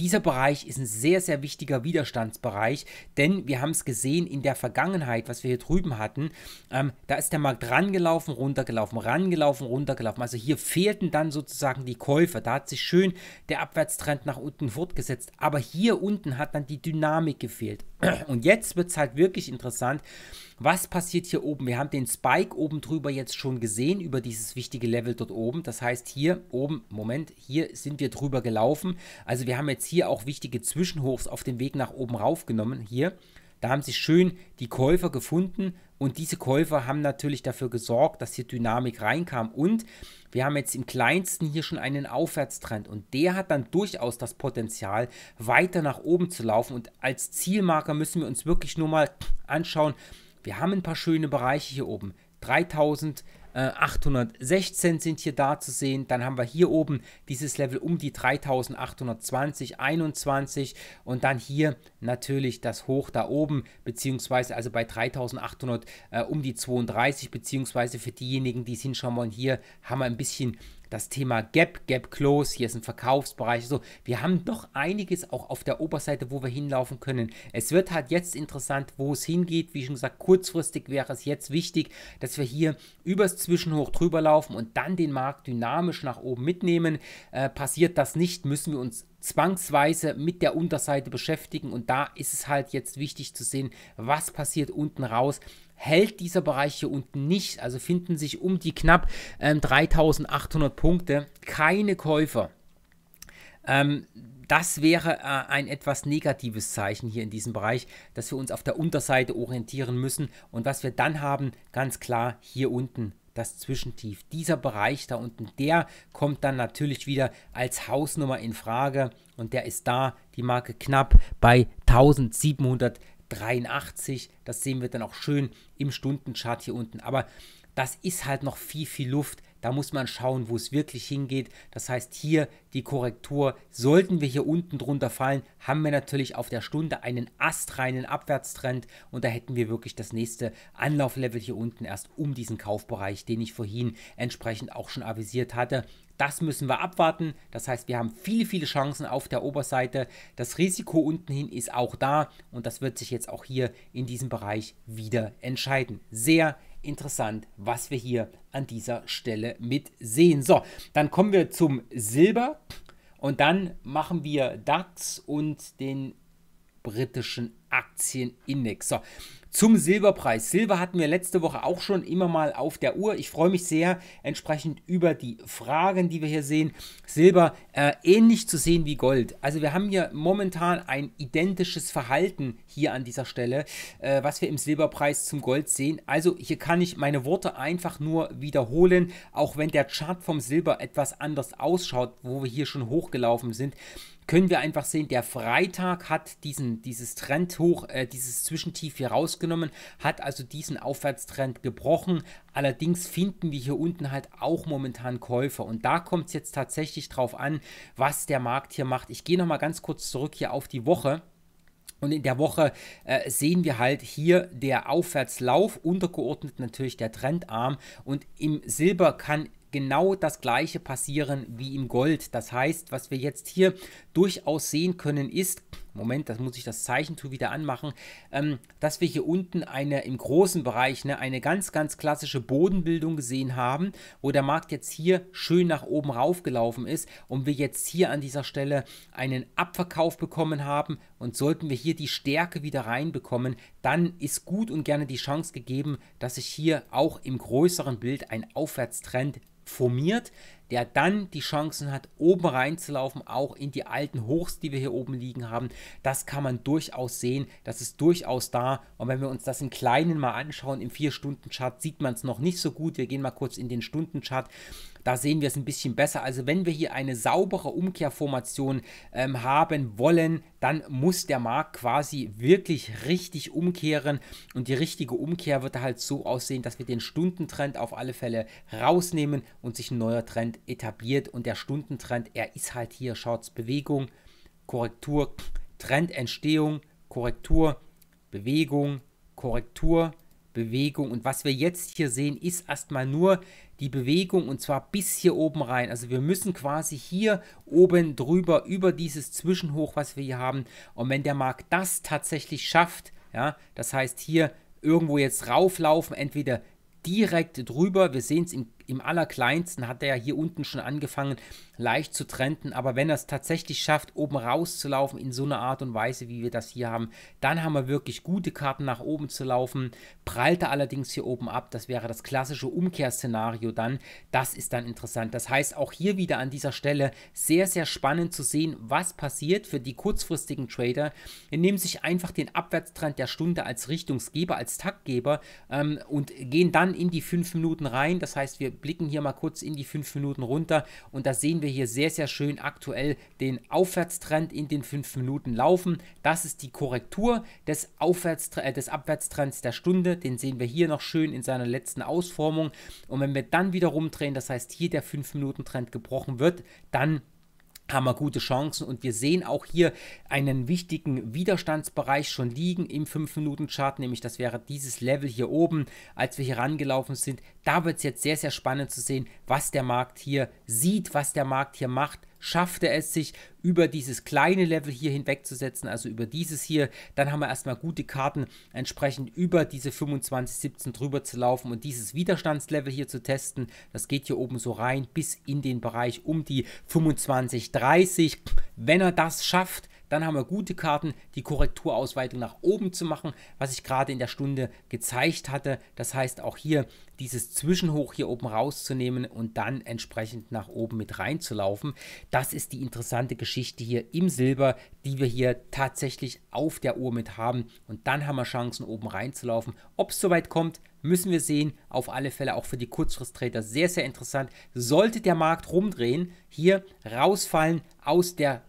Dieser Bereich ist ein sehr, sehr wichtiger Widerstandsbereich, denn wir haben es gesehen in der Vergangenheit, was wir hier drüben hatten, ähm, da ist der Markt rangelaufen, runtergelaufen, rangelaufen, runtergelaufen. Also hier fehlten dann sozusagen die Käufer. Da hat sich schön der Abwärtstrend nach unten fortgesetzt, aber hier unten hat dann die Dynamik gefehlt. Und jetzt wird es halt wirklich interessant, was passiert hier oben? Wir haben den Spike oben drüber jetzt schon gesehen, über dieses wichtige Level dort oben. Das heißt, hier oben, Moment, hier sind wir drüber gelaufen. Also wir haben jetzt hier auch wichtige Zwischenhofs auf dem Weg nach oben raufgenommen. Hier, da haben sich schön die Käufer gefunden und diese Käufer haben natürlich dafür gesorgt, dass hier Dynamik reinkam. Und wir haben jetzt im kleinsten hier schon einen Aufwärtstrend. Und der hat dann durchaus das Potenzial, weiter nach oben zu laufen. Und als Zielmarker müssen wir uns wirklich nur mal anschauen. Wir haben ein paar schöne Bereiche hier oben. 3000, 816 äh, sind hier da zu sehen. Dann haben wir hier oben dieses Level um die 3820, 21 und dann hier natürlich das Hoch da oben, beziehungsweise also bei 3800 äh, um die 32, beziehungsweise für diejenigen, die es hinschauen wollen, hier haben wir ein bisschen das Thema Gap, Gap Close, hier ist ein Verkaufsbereich. So, wir haben doch einiges auch auf der Oberseite, wo wir hinlaufen können. Es wird halt jetzt interessant, wo es hingeht. Wie schon gesagt, kurzfristig wäre es jetzt wichtig, dass wir hier übers Zwischenhoch drüber laufen und dann den Markt dynamisch nach oben mitnehmen. Äh, passiert das nicht, müssen wir uns zwangsweise mit der Unterseite beschäftigen und da ist es halt jetzt wichtig zu sehen, was passiert unten raus, hält dieser Bereich hier unten nicht. Also finden sich um die knapp ähm, 3800 Punkte keine Käufer. Ähm, das wäre äh, ein etwas negatives Zeichen hier in diesem Bereich, dass wir uns auf der Unterseite orientieren müssen. Und was wir dann haben, ganz klar hier unten das Zwischentief. Dieser Bereich da unten, der kommt dann natürlich wieder als Hausnummer in Frage und der ist da, die Marke knapp bei 1700. 83. Das sehen wir dann auch schön im Stundenchart hier unten. Aber das ist halt noch viel, viel Luft. Da muss man schauen, wo es wirklich hingeht. Das heißt, hier die Korrektur. Sollten wir hier unten drunter fallen, haben wir natürlich auf der Stunde einen astreinen Abwärtstrend und da hätten wir wirklich das nächste Anlauflevel hier unten erst um diesen Kaufbereich, den ich vorhin entsprechend auch schon avisiert hatte. Das müssen wir abwarten. Das heißt, wir haben viele, viele Chancen auf der Oberseite. Das Risiko unten hin ist auch da und das wird sich jetzt auch hier in diesem Bereich wieder entscheiden. Sehr interessant interessant, was wir hier an dieser Stelle mit sehen. So, dann kommen wir zum Silber und dann machen wir DAX und den britischen Aktienindex. So, zum Silberpreis. Silber hatten wir letzte Woche auch schon immer mal auf der Uhr. Ich freue mich sehr entsprechend über die Fragen, die wir hier sehen. Silber äh, ähnlich zu sehen wie Gold. Also wir haben hier momentan ein identisches Verhalten hier an dieser Stelle, äh, was wir im Silberpreis zum Gold sehen. Also hier kann ich meine Worte einfach nur wiederholen, auch wenn der Chart vom Silber etwas anders ausschaut, wo wir hier schon hochgelaufen sind können wir einfach sehen, der Freitag hat diesen, dieses Trendhoch, äh, dieses Zwischentief hier rausgenommen, hat also diesen Aufwärtstrend gebrochen. Allerdings finden wir hier unten halt auch momentan Käufer und da kommt es jetzt tatsächlich drauf an, was der Markt hier macht. Ich gehe nochmal ganz kurz zurück hier auf die Woche. Und in der Woche äh, sehen wir halt hier der Aufwärtslauf, untergeordnet natürlich der Trendarm. Und im Silber kann genau das gleiche passieren wie im Gold. Das heißt, was wir jetzt hier durchaus sehen können, ist, Moment, das muss ich das Zeichentool wieder anmachen, ähm, dass wir hier unten eine im großen Bereich ne, eine ganz, ganz klassische Bodenbildung gesehen haben, wo der Markt jetzt hier schön nach oben raufgelaufen ist und wir jetzt hier an dieser Stelle einen Abverkauf bekommen haben und sollten wir hier die Stärke wieder reinbekommen, dann ist gut und gerne die Chance gegeben, dass sich hier auch im größeren Bild ein Aufwärtstrend formiert der dann die Chancen hat, oben reinzulaufen, auch in die alten Hochs, die wir hier oben liegen haben. Das kann man durchaus sehen, das ist durchaus da. Und wenn wir uns das im Kleinen mal anschauen, im 4-Stunden-Chart sieht man es noch nicht so gut. Wir gehen mal kurz in den Stunden-Chart. Da sehen wir es ein bisschen besser. Also wenn wir hier eine saubere Umkehrformation ähm, haben wollen, dann muss der Markt quasi wirklich richtig umkehren und die richtige Umkehr wird halt so aussehen, dass wir den Stundentrend auf alle Fälle rausnehmen und sich ein neuer Trend etabliert und der Stundentrend, er ist halt hier, schaut's, Bewegung, Korrektur, Trendentstehung, Korrektur, Bewegung, Korrektur, Bewegung. Und was wir jetzt hier sehen, ist erstmal nur die Bewegung und zwar bis hier oben rein. Also wir müssen quasi hier oben drüber über dieses Zwischenhoch, was wir hier haben. Und wenn der Markt das tatsächlich schafft, ja, das heißt hier irgendwo jetzt rauflaufen, entweder direkt drüber, wir sehen es im im Allerkleinsten hat er ja hier unten schon angefangen, leicht zu trenden. Aber wenn er es tatsächlich schafft, oben rauszulaufen in so einer Art und Weise, wie wir das hier haben, dann haben wir wirklich gute Karten nach oben zu laufen. Prallt er allerdings hier oben ab, das wäre das klassische Umkehrszenario dann. Das ist dann interessant. Das heißt, auch hier wieder an dieser Stelle sehr, sehr spannend zu sehen, was passiert für die kurzfristigen Trader. Wir Nehmen sich einfach den Abwärtstrend der Stunde als Richtungsgeber, als Taktgeber ähm, und gehen dann in die 5 Minuten rein. Das heißt, wir blicken hier mal kurz in die 5 Minuten runter und da sehen wir hier sehr, sehr schön aktuell den Aufwärtstrend in den 5 Minuten laufen. Das ist die Korrektur des, Aufwärtstre äh, des Abwärtstrends der Stunde. Den sehen wir hier noch schön in seiner letzten Ausformung. Und wenn wir dann wieder rumdrehen, das heißt hier der 5 Minuten Trend gebrochen wird, dann haben wir gute Chancen und wir sehen auch hier einen wichtigen Widerstandsbereich schon liegen im 5-Minuten-Chart, nämlich das wäre dieses Level hier oben, als wir hier rangelaufen sind. Da wird es jetzt sehr, sehr spannend zu sehen, was der Markt hier sieht, was der Markt hier macht schafft er es sich, über dieses kleine Level hier hinwegzusetzen, also über dieses hier. Dann haben wir erstmal gute Karten, entsprechend über diese 2517 drüber zu laufen und dieses Widerstandslevel hier zu testen. Das geht hier oben so rein bis in den Bereich um die 2530. Wenn er das schafft, dann haben wir gute Karten, die Korrekturausweitung nach oben zu machen, was ich gerade in der Stunde gezeigt hatte. Das heißt auch hier dieses Zwischenhoch hier oben rauszunehmen und dann entsprechend nach oben mit reinzulaufen. Das ist die interessante Geschichte hier im Silber, die wir hier tatsächlich auf der Uhr mit haben. Und dann haben wir Chancen oben reinzulaufen. Ob es soweit kommt, müssen wir sehen. Auf alle Fälle auch für die Kurzfristtrader sehr, sehr interessant. Sollte der Markt rumdrehen, hier rausfallen aus der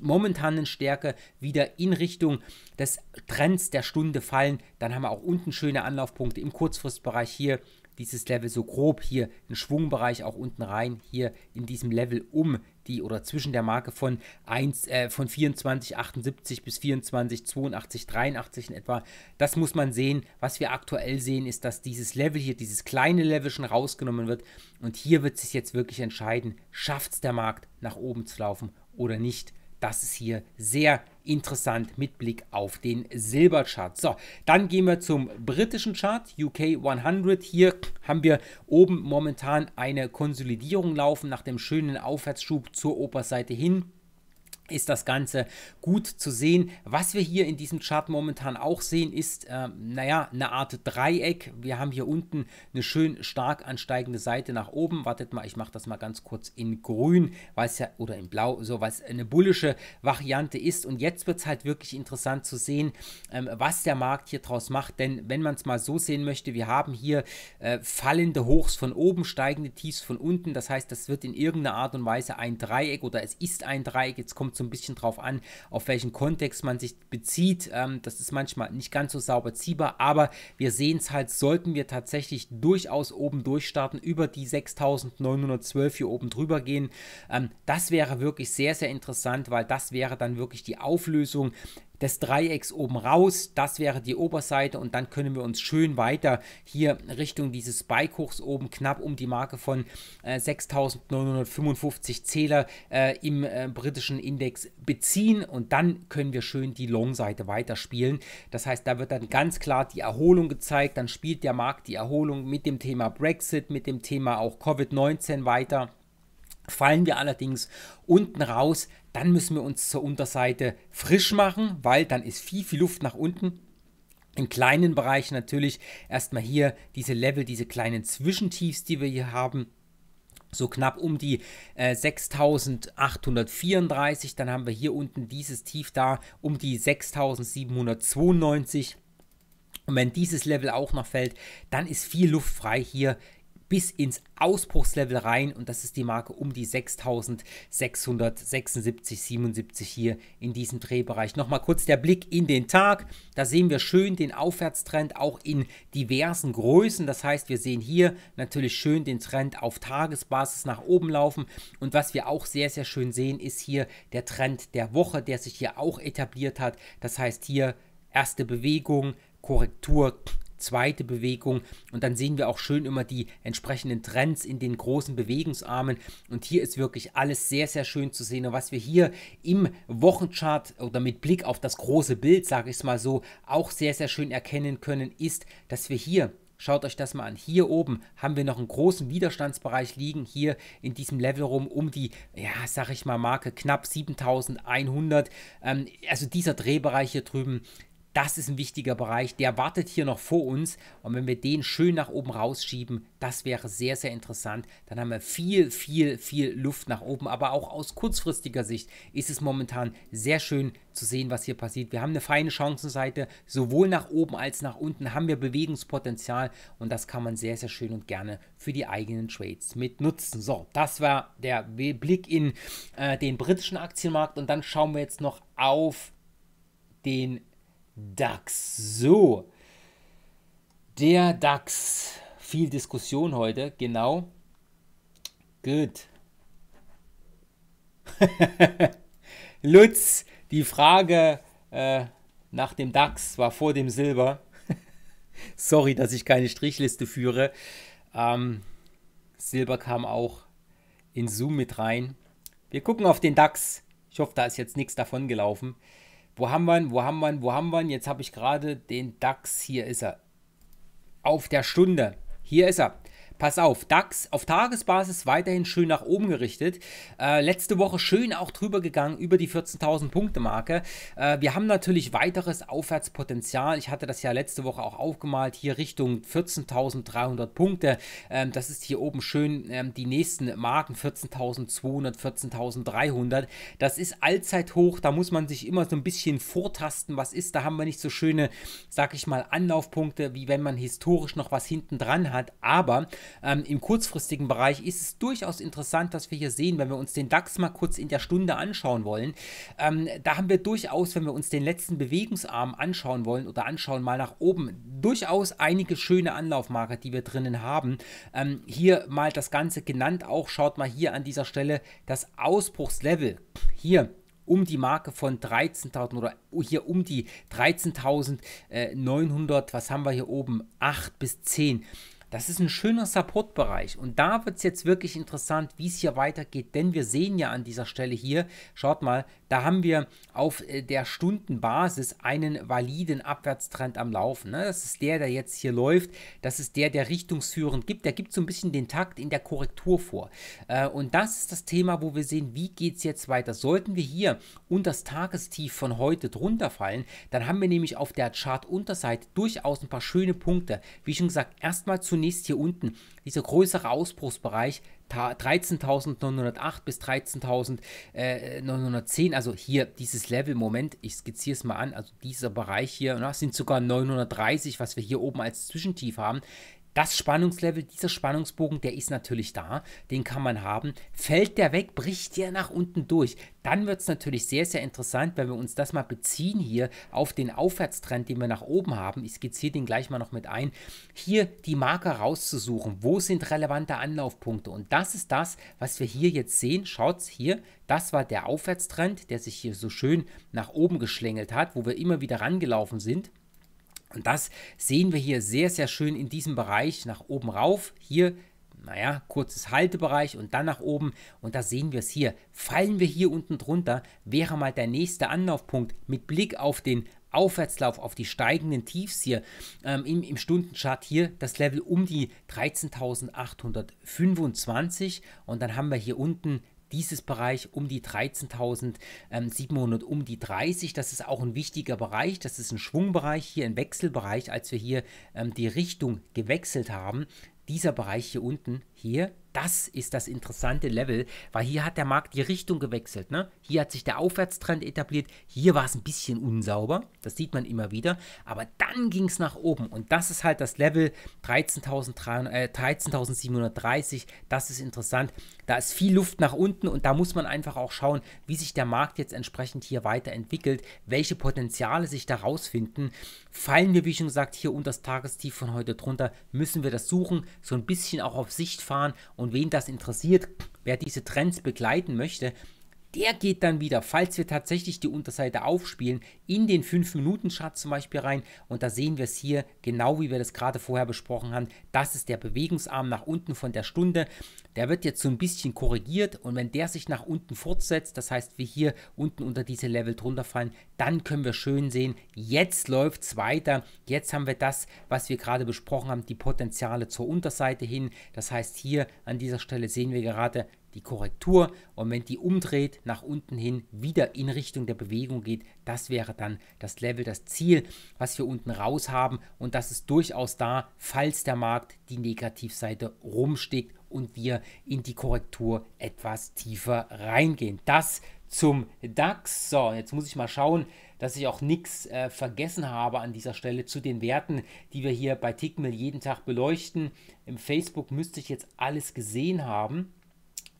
momentanen Stärke wieder in Richtung des Trends der Stunde fallen. Dann haben wir auch unten schöne Anlaufpunkte im Kurzfristbereich hier. Dieses Level so grob hier im Schwungbereich auch unten rein, hier in diesem Level um die oder zwischen der Marke von 1 äh, von 2478 bis 2482 83 in etwa. Das muss man sehen. Was wir aktuell sehen, ist, dass dieses Level hier, dieses kleine Level schon rausgenommen wird und hier wird sich jetzt wirklich entscheiden, schafft es der Markt nach oben zu laufen oder nicht. Das ist hier sehr interessant mit Blick auf den Silberchart. So, dann gehen wir zum britischen Chart, UK 100. Hier haben wir oben momentan eine Konsolidierung laufen nach dem schönen Aufwärtsschub zur Oberseite hin ist das Ganze gut zu sehen. Was wir hier in diesem Chart momentan auch sehen, ist, äh, naja, eine Art Dreieck. Wir haben hier unten eine schön stark ansteigende Seite nach oben. Wartet mal, ich mache das mal ganz kurz in grün, weil ja, oder in blau, so, was eine bullische Variante ist. Und jetzt wird es halt wirklich interessant zu sehen, ähm, was der Markt hier draus macht. Denn wenn man es mal so sehen möchte, wir haben hier äh, fallende Hochs von oben, steigende Tiefs von unten. Das heißt, das wird in irgendeiner Art und Weise ein Dreieck oder es ist ein Dreieck. Jetzt kommt so so ein bisschen drauf an, auf welchen Kontext man sich bezieht. Ähm, das ist manchmal nicht ganz so sauber ziehbar, aber wir sehen es halt, sollten wir tatsächlich durchaus oben durchstarten, über die 6912 hier oben drüber gehen. Ähm, das wäre wirklich sehr, sehr interessant, weil das wäre dann wirklich die Auflösung des Dreiecks oben raus. Das wäre die Oberseite und dann können wir uns schön weiter hier Richtung dieses hochs oben knapp um die Marke von äh, 6.955 Zähler äh, im äh, britischen Index beziehen und dann können wir schön die Long-Seite weiterspielen. Das heißt, da wird dann ganz klar die Erholung gezeigt, dann spielt der Markt die Erholung mit dem Thema Brexit, mit dem Thema auch Covid-19 weiter fallen wir allerdings unten raus dann müssen wir uns zur Unterseite frisch machen, weil dann ist viel, viel Luft nach unten. In kleinen Bereichen natürlich erstmal hier diese Level, diese kleinen Zwischentiefs, die wir hier haben. So knapp um die äh, 6834. Dann haben wir hier unten dieses Tief da um die 6792. Und wenn dieses Level auch noch fällt, dann ist viel Luft frei hier bis ins Ausbruchslevel rein und das ist die Marke um die 6676, 77 hier in diesem Drehbereich. Nochmal kurz der Blick in den Tag. Da sehen wir schön den Aufwärtstrend auch in diversen Größen. Das heißt, wir sehen hier natürlich schön den Trend auf Tagesbasis nach oben laufen. Und was wir auch sehr, sehr schön sehen, ist hier der Trend der Woche, der sich hier auch etabliert hat. Das heißt hier erste Bewegung, Korrektur, zweite Bewegung und dann sehen wir auch schön immer die entsprechenden Trends in den großen Bewegungsarmen und hier ist wirklich alles sehr, sehr schön zu sehen und was wir hier im Wochenchart oder mit Blick auf das große Bild, sage ich es mal so, auch sehr, sehr schön erkennen können, ist, dass wir hier Schaut euch das mal an. Hier oben haben wir noch einen großen Widerstandsbereich liegen, hier in diesem Level rum um die, ja, sag ich mal, Marke knapp 7100. Ähm, also dieser Drehbereich hier drüben das ist ein wichtiger Bereich, der wartet hier noch vor uns. Und wenn wir den schön nach oben rausschieben, das wäre sehr, sehr interessant. Dann haben wir viel, viel, viel Luft nach oben. Aber auch aus kurzfristiger Sicht ist es momentan sehr schön zu sehen, was hier passiert. Wir haben eine feine Chancenseite. Sowohl nach oben als nach unten haben wir Bewegungspotenzial. Und das kann man sehr, sehr schön und gerne für die eigenen Trades mit nutzen. So, das war der Blick in äh, den britischen Aktienmarkt. Und dann schauen wir jetzt noch auf den DAX. So, der DAX. Viel Diskussion heute, genau. Gut. Lutz, die Frage äh, nach dem DAX war vor dem Silber. Sorry, dass ich keine Strichliste führe. Ähm, Silber kam auch in Zoom mit rein. Wir gucken auf den DAX. Ich hoffe, da ist jetzt nichts davon gelaufen. Wo haben wir ihn? Wo haben wir ihn? Wo haben wir ihn? Jetzt habe ich gerade den DAX. Hier ist er. Auf der Stunde. Hier ist er. Pass auf, DAX auf Tagesbasis weiterhin schön nach oben gerichtet. Äh, letzte Woche schön auch drüber gegangen über die 14.000 Punkte Marke. Äh, wir haben natürlich weiteres Aufwärtspotenzial. Ich hatte das ja letzte Woche auch aufgemalt, hier Richtung 14.300 Punkte. Ähm, das ist hier oben schön ähm, die nächsten Marken 14.200, 14.300. Das ist Allzeithoch, da muss man sich immer so ein bisschen vortasten, was ist. Da haben wir nicht so schöne, sag ich mal, Anlaufpunkte, wie wenn man historisch noch was hinten dran hat. Aber ähm, Im kurzfristigen Bereich ist es durchaus interessant, dass wir hier sehen, wenn wir uns den DAX mal kurz in der Stunde anschauen wollen. Ähm, da haben wir durchaus, wenn wir uns den letzten Bewegungsarm anschauen wollen oder anschauen mal nach oben, durchaus einige schöne Anlaufmarker, die wir drinnen haben. Ähm, hier mal das Ganze genannt auch. Schaut mal hier an dieser Stelle das Ausbruchslevel. Hier um die Marke von 13.000 oder hier um die 13.900, äh, was haben wir hier oben, 8 bis 10. Das ist ein schöner Supportbereich. Und da wird es jetzt wirklich interessant, wie es hier weitergeht. Denn wir sehen ja an dieser Stelle hier, schaut mal, da haben wir auf äh, der Stundenbasis einen validen Abwärtstrend am Laufen. Ne? Das ist der, der jetzt hier läuft. Das ist der, der richtungsführend gibt. Der gibt so ein bisschen den Takt in der Korrektur vor. Äh, und das ist das Thema, wo wir sehen, wie geht es jetzt weiter. Sollten wir hier unter das Tagestief von heute drunter fallen, dann haben wir nämlich auf der Chart-Unterseite durchaus ein paar schöne Punkte. Wie schon gesagt, erstmal zunächst zunächst hier unten dieser größere Ausbruchsbereich 13.908 bis 13.910, also hier dieses Level, Moment, ich skizziere es mal an, also dieser Bereich hier, na, sind sogar 930, was wir hier oben als Zwischentief haben, das Spannungslevel, dieser Spannungsbogen, der ist natürlich da, den kann man haben. Fällt der weg, bricht der nach unten durch. Dann wird es natürlich sehr, sehr interessant, wenn wir uns das mal beziehen hier auf den Aufwärtstrend, den wir nach oben haben. Ich skizziere den gleich mal noch mit ein. Hier die Marker rauszusuchen. Wo sind relevante Anlaufpunkte? Und das ist das, was wir hier jetzt sehen. Schaut's hier, das war der Aufwärtstrend, der sich hier so schön nach oben geschlängelt hat, wo wir immer wieder rangelaufen sind. Und das sehen wir hier sehr, sehr schön in diesem Bereich nach oben rauf. Hier, naja, kurzes Haltebereich und dann nach oben. Und da sehen wir es hier. Fallen wir hier unten drunter, wäre mal der nächste Anlaufpunkt mit Blick auf den Aufwärtslauf, auf die steigenden Tiefs hier ähm, im, im Stundenchart hier das Level um die 13.825 und dann haben wir hier unten dieses Bereich um die 13.700, um die 30. Das ist auch ein wichtiger Bereich. Das ist ein Schwungbereich, hier ein Wechselbereich, als wir hier ähm, die Richtung gewechselt haben. Dieser Bereich hier unten, hier, das ist das interessante Level, weil hier hat der Markt die Richtung gewechselt. Ne? Hier hat sich der Aufwärtstrend etabliert, hier war es ein bisschen unsauber, das sieht man immer wieder, aber dann ging es nach oben und das ist halt das Level 13.730, äh, 13 das ist interessant. Da ist viel Luft nach unten und da muss man einfach auch schauen, wie sich der Markt jetzt entsprechend hier weiterentwickelt, welche Potenziale sich da rausfinden. Fallen wir, wie schon gesagt, hier unter das Tagestief von heute drunter, müssen wir das suchen, so ein bisschen auch auf Sicht fahren und wen das interessiert, wer diese Trends begleiten möchte, der geht dann wieder, falls wir tatsächlich die Unterseite aufspielen, in den 5-Minuten-Chart zum Beispiel rein. Und da sehen wir es hier, genau wie wir das gerade vorher besprochen haben. Das ist der Bewegungsarm nach unten von der Stunde. Der wird jetzt so ein bisschen korrigiert. Und wenn der sich nach unten fortsetzt, das heißt, wir hier unten unter diese Level drunter fallen, dann können wir schön sehen, jetzt läuft es weiter. Jetzt haben wir das, was wir gerade besprochen haben, die Potenziale zur Unterseite hin. Das heißt, hier an dieser Stelle sehen wir gerade, die Korrektur und wenn die umdreht, nach unten hin wieder in Richtung der Bewegung geht, das wäre dann das Level, das Ziel, was wir unten raus haben und das ist durchaus da, falls der Markt die Negativseite rumsteckt und wir in die Korrektur etwas tiefer reingehen. Das zum DAX. So, jetzt muss ich mal schauen, dass ich auch nichts äh, vergessen habe an dieser Stelle zu den Werten, die wir hier bei Tickmill jeden Tag beleuchten. Im Facebook müsste ich jetzt alles gesehen haben.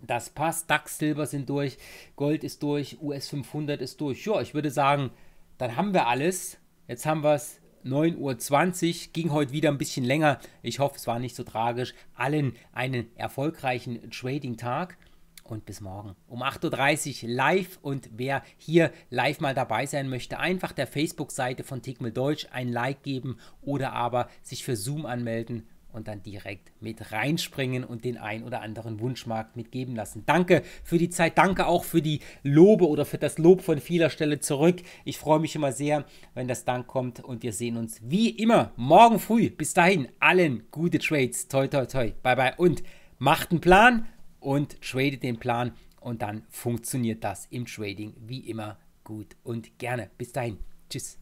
Das passt. DAX Silber sind durch, Gold ist durch, US 500 ist durch. Ja, ich würde sagen, dann haben wir alles. Jetzt haben wir es 9.20 Uhr, ging heute wieder ein bisschen länger. Ich hoffe, es war nicht so tragisch. Allen einen erfolgreichen Trading-Tag und bis morgen um 8.30 Uhr live. Und wer hier live mal dabei sein möchte, einfach der Facebook-Seite von Tickmill Deutsch ein Like geben oder aber sich für Zoom anmelden und dann direkt mit reinspringen und den ein oder anderen Wunschmarkt mitgeben lassen. Danke für die Zeit, danke auch für die Lobe oder für das Lob von vieler Stelle zurück. Ich freue mich immer sehr, wenn das Dank kommt und wir sehen uns wie immer morgen früh. Bis dahin allen gute Trades. Toi, toi, toi. Bye, bye. Und macht einen Plan und tradet den Plan und dann funktioniert das im Trading wie immer gut und gerne. Bis dahin. Tschüss.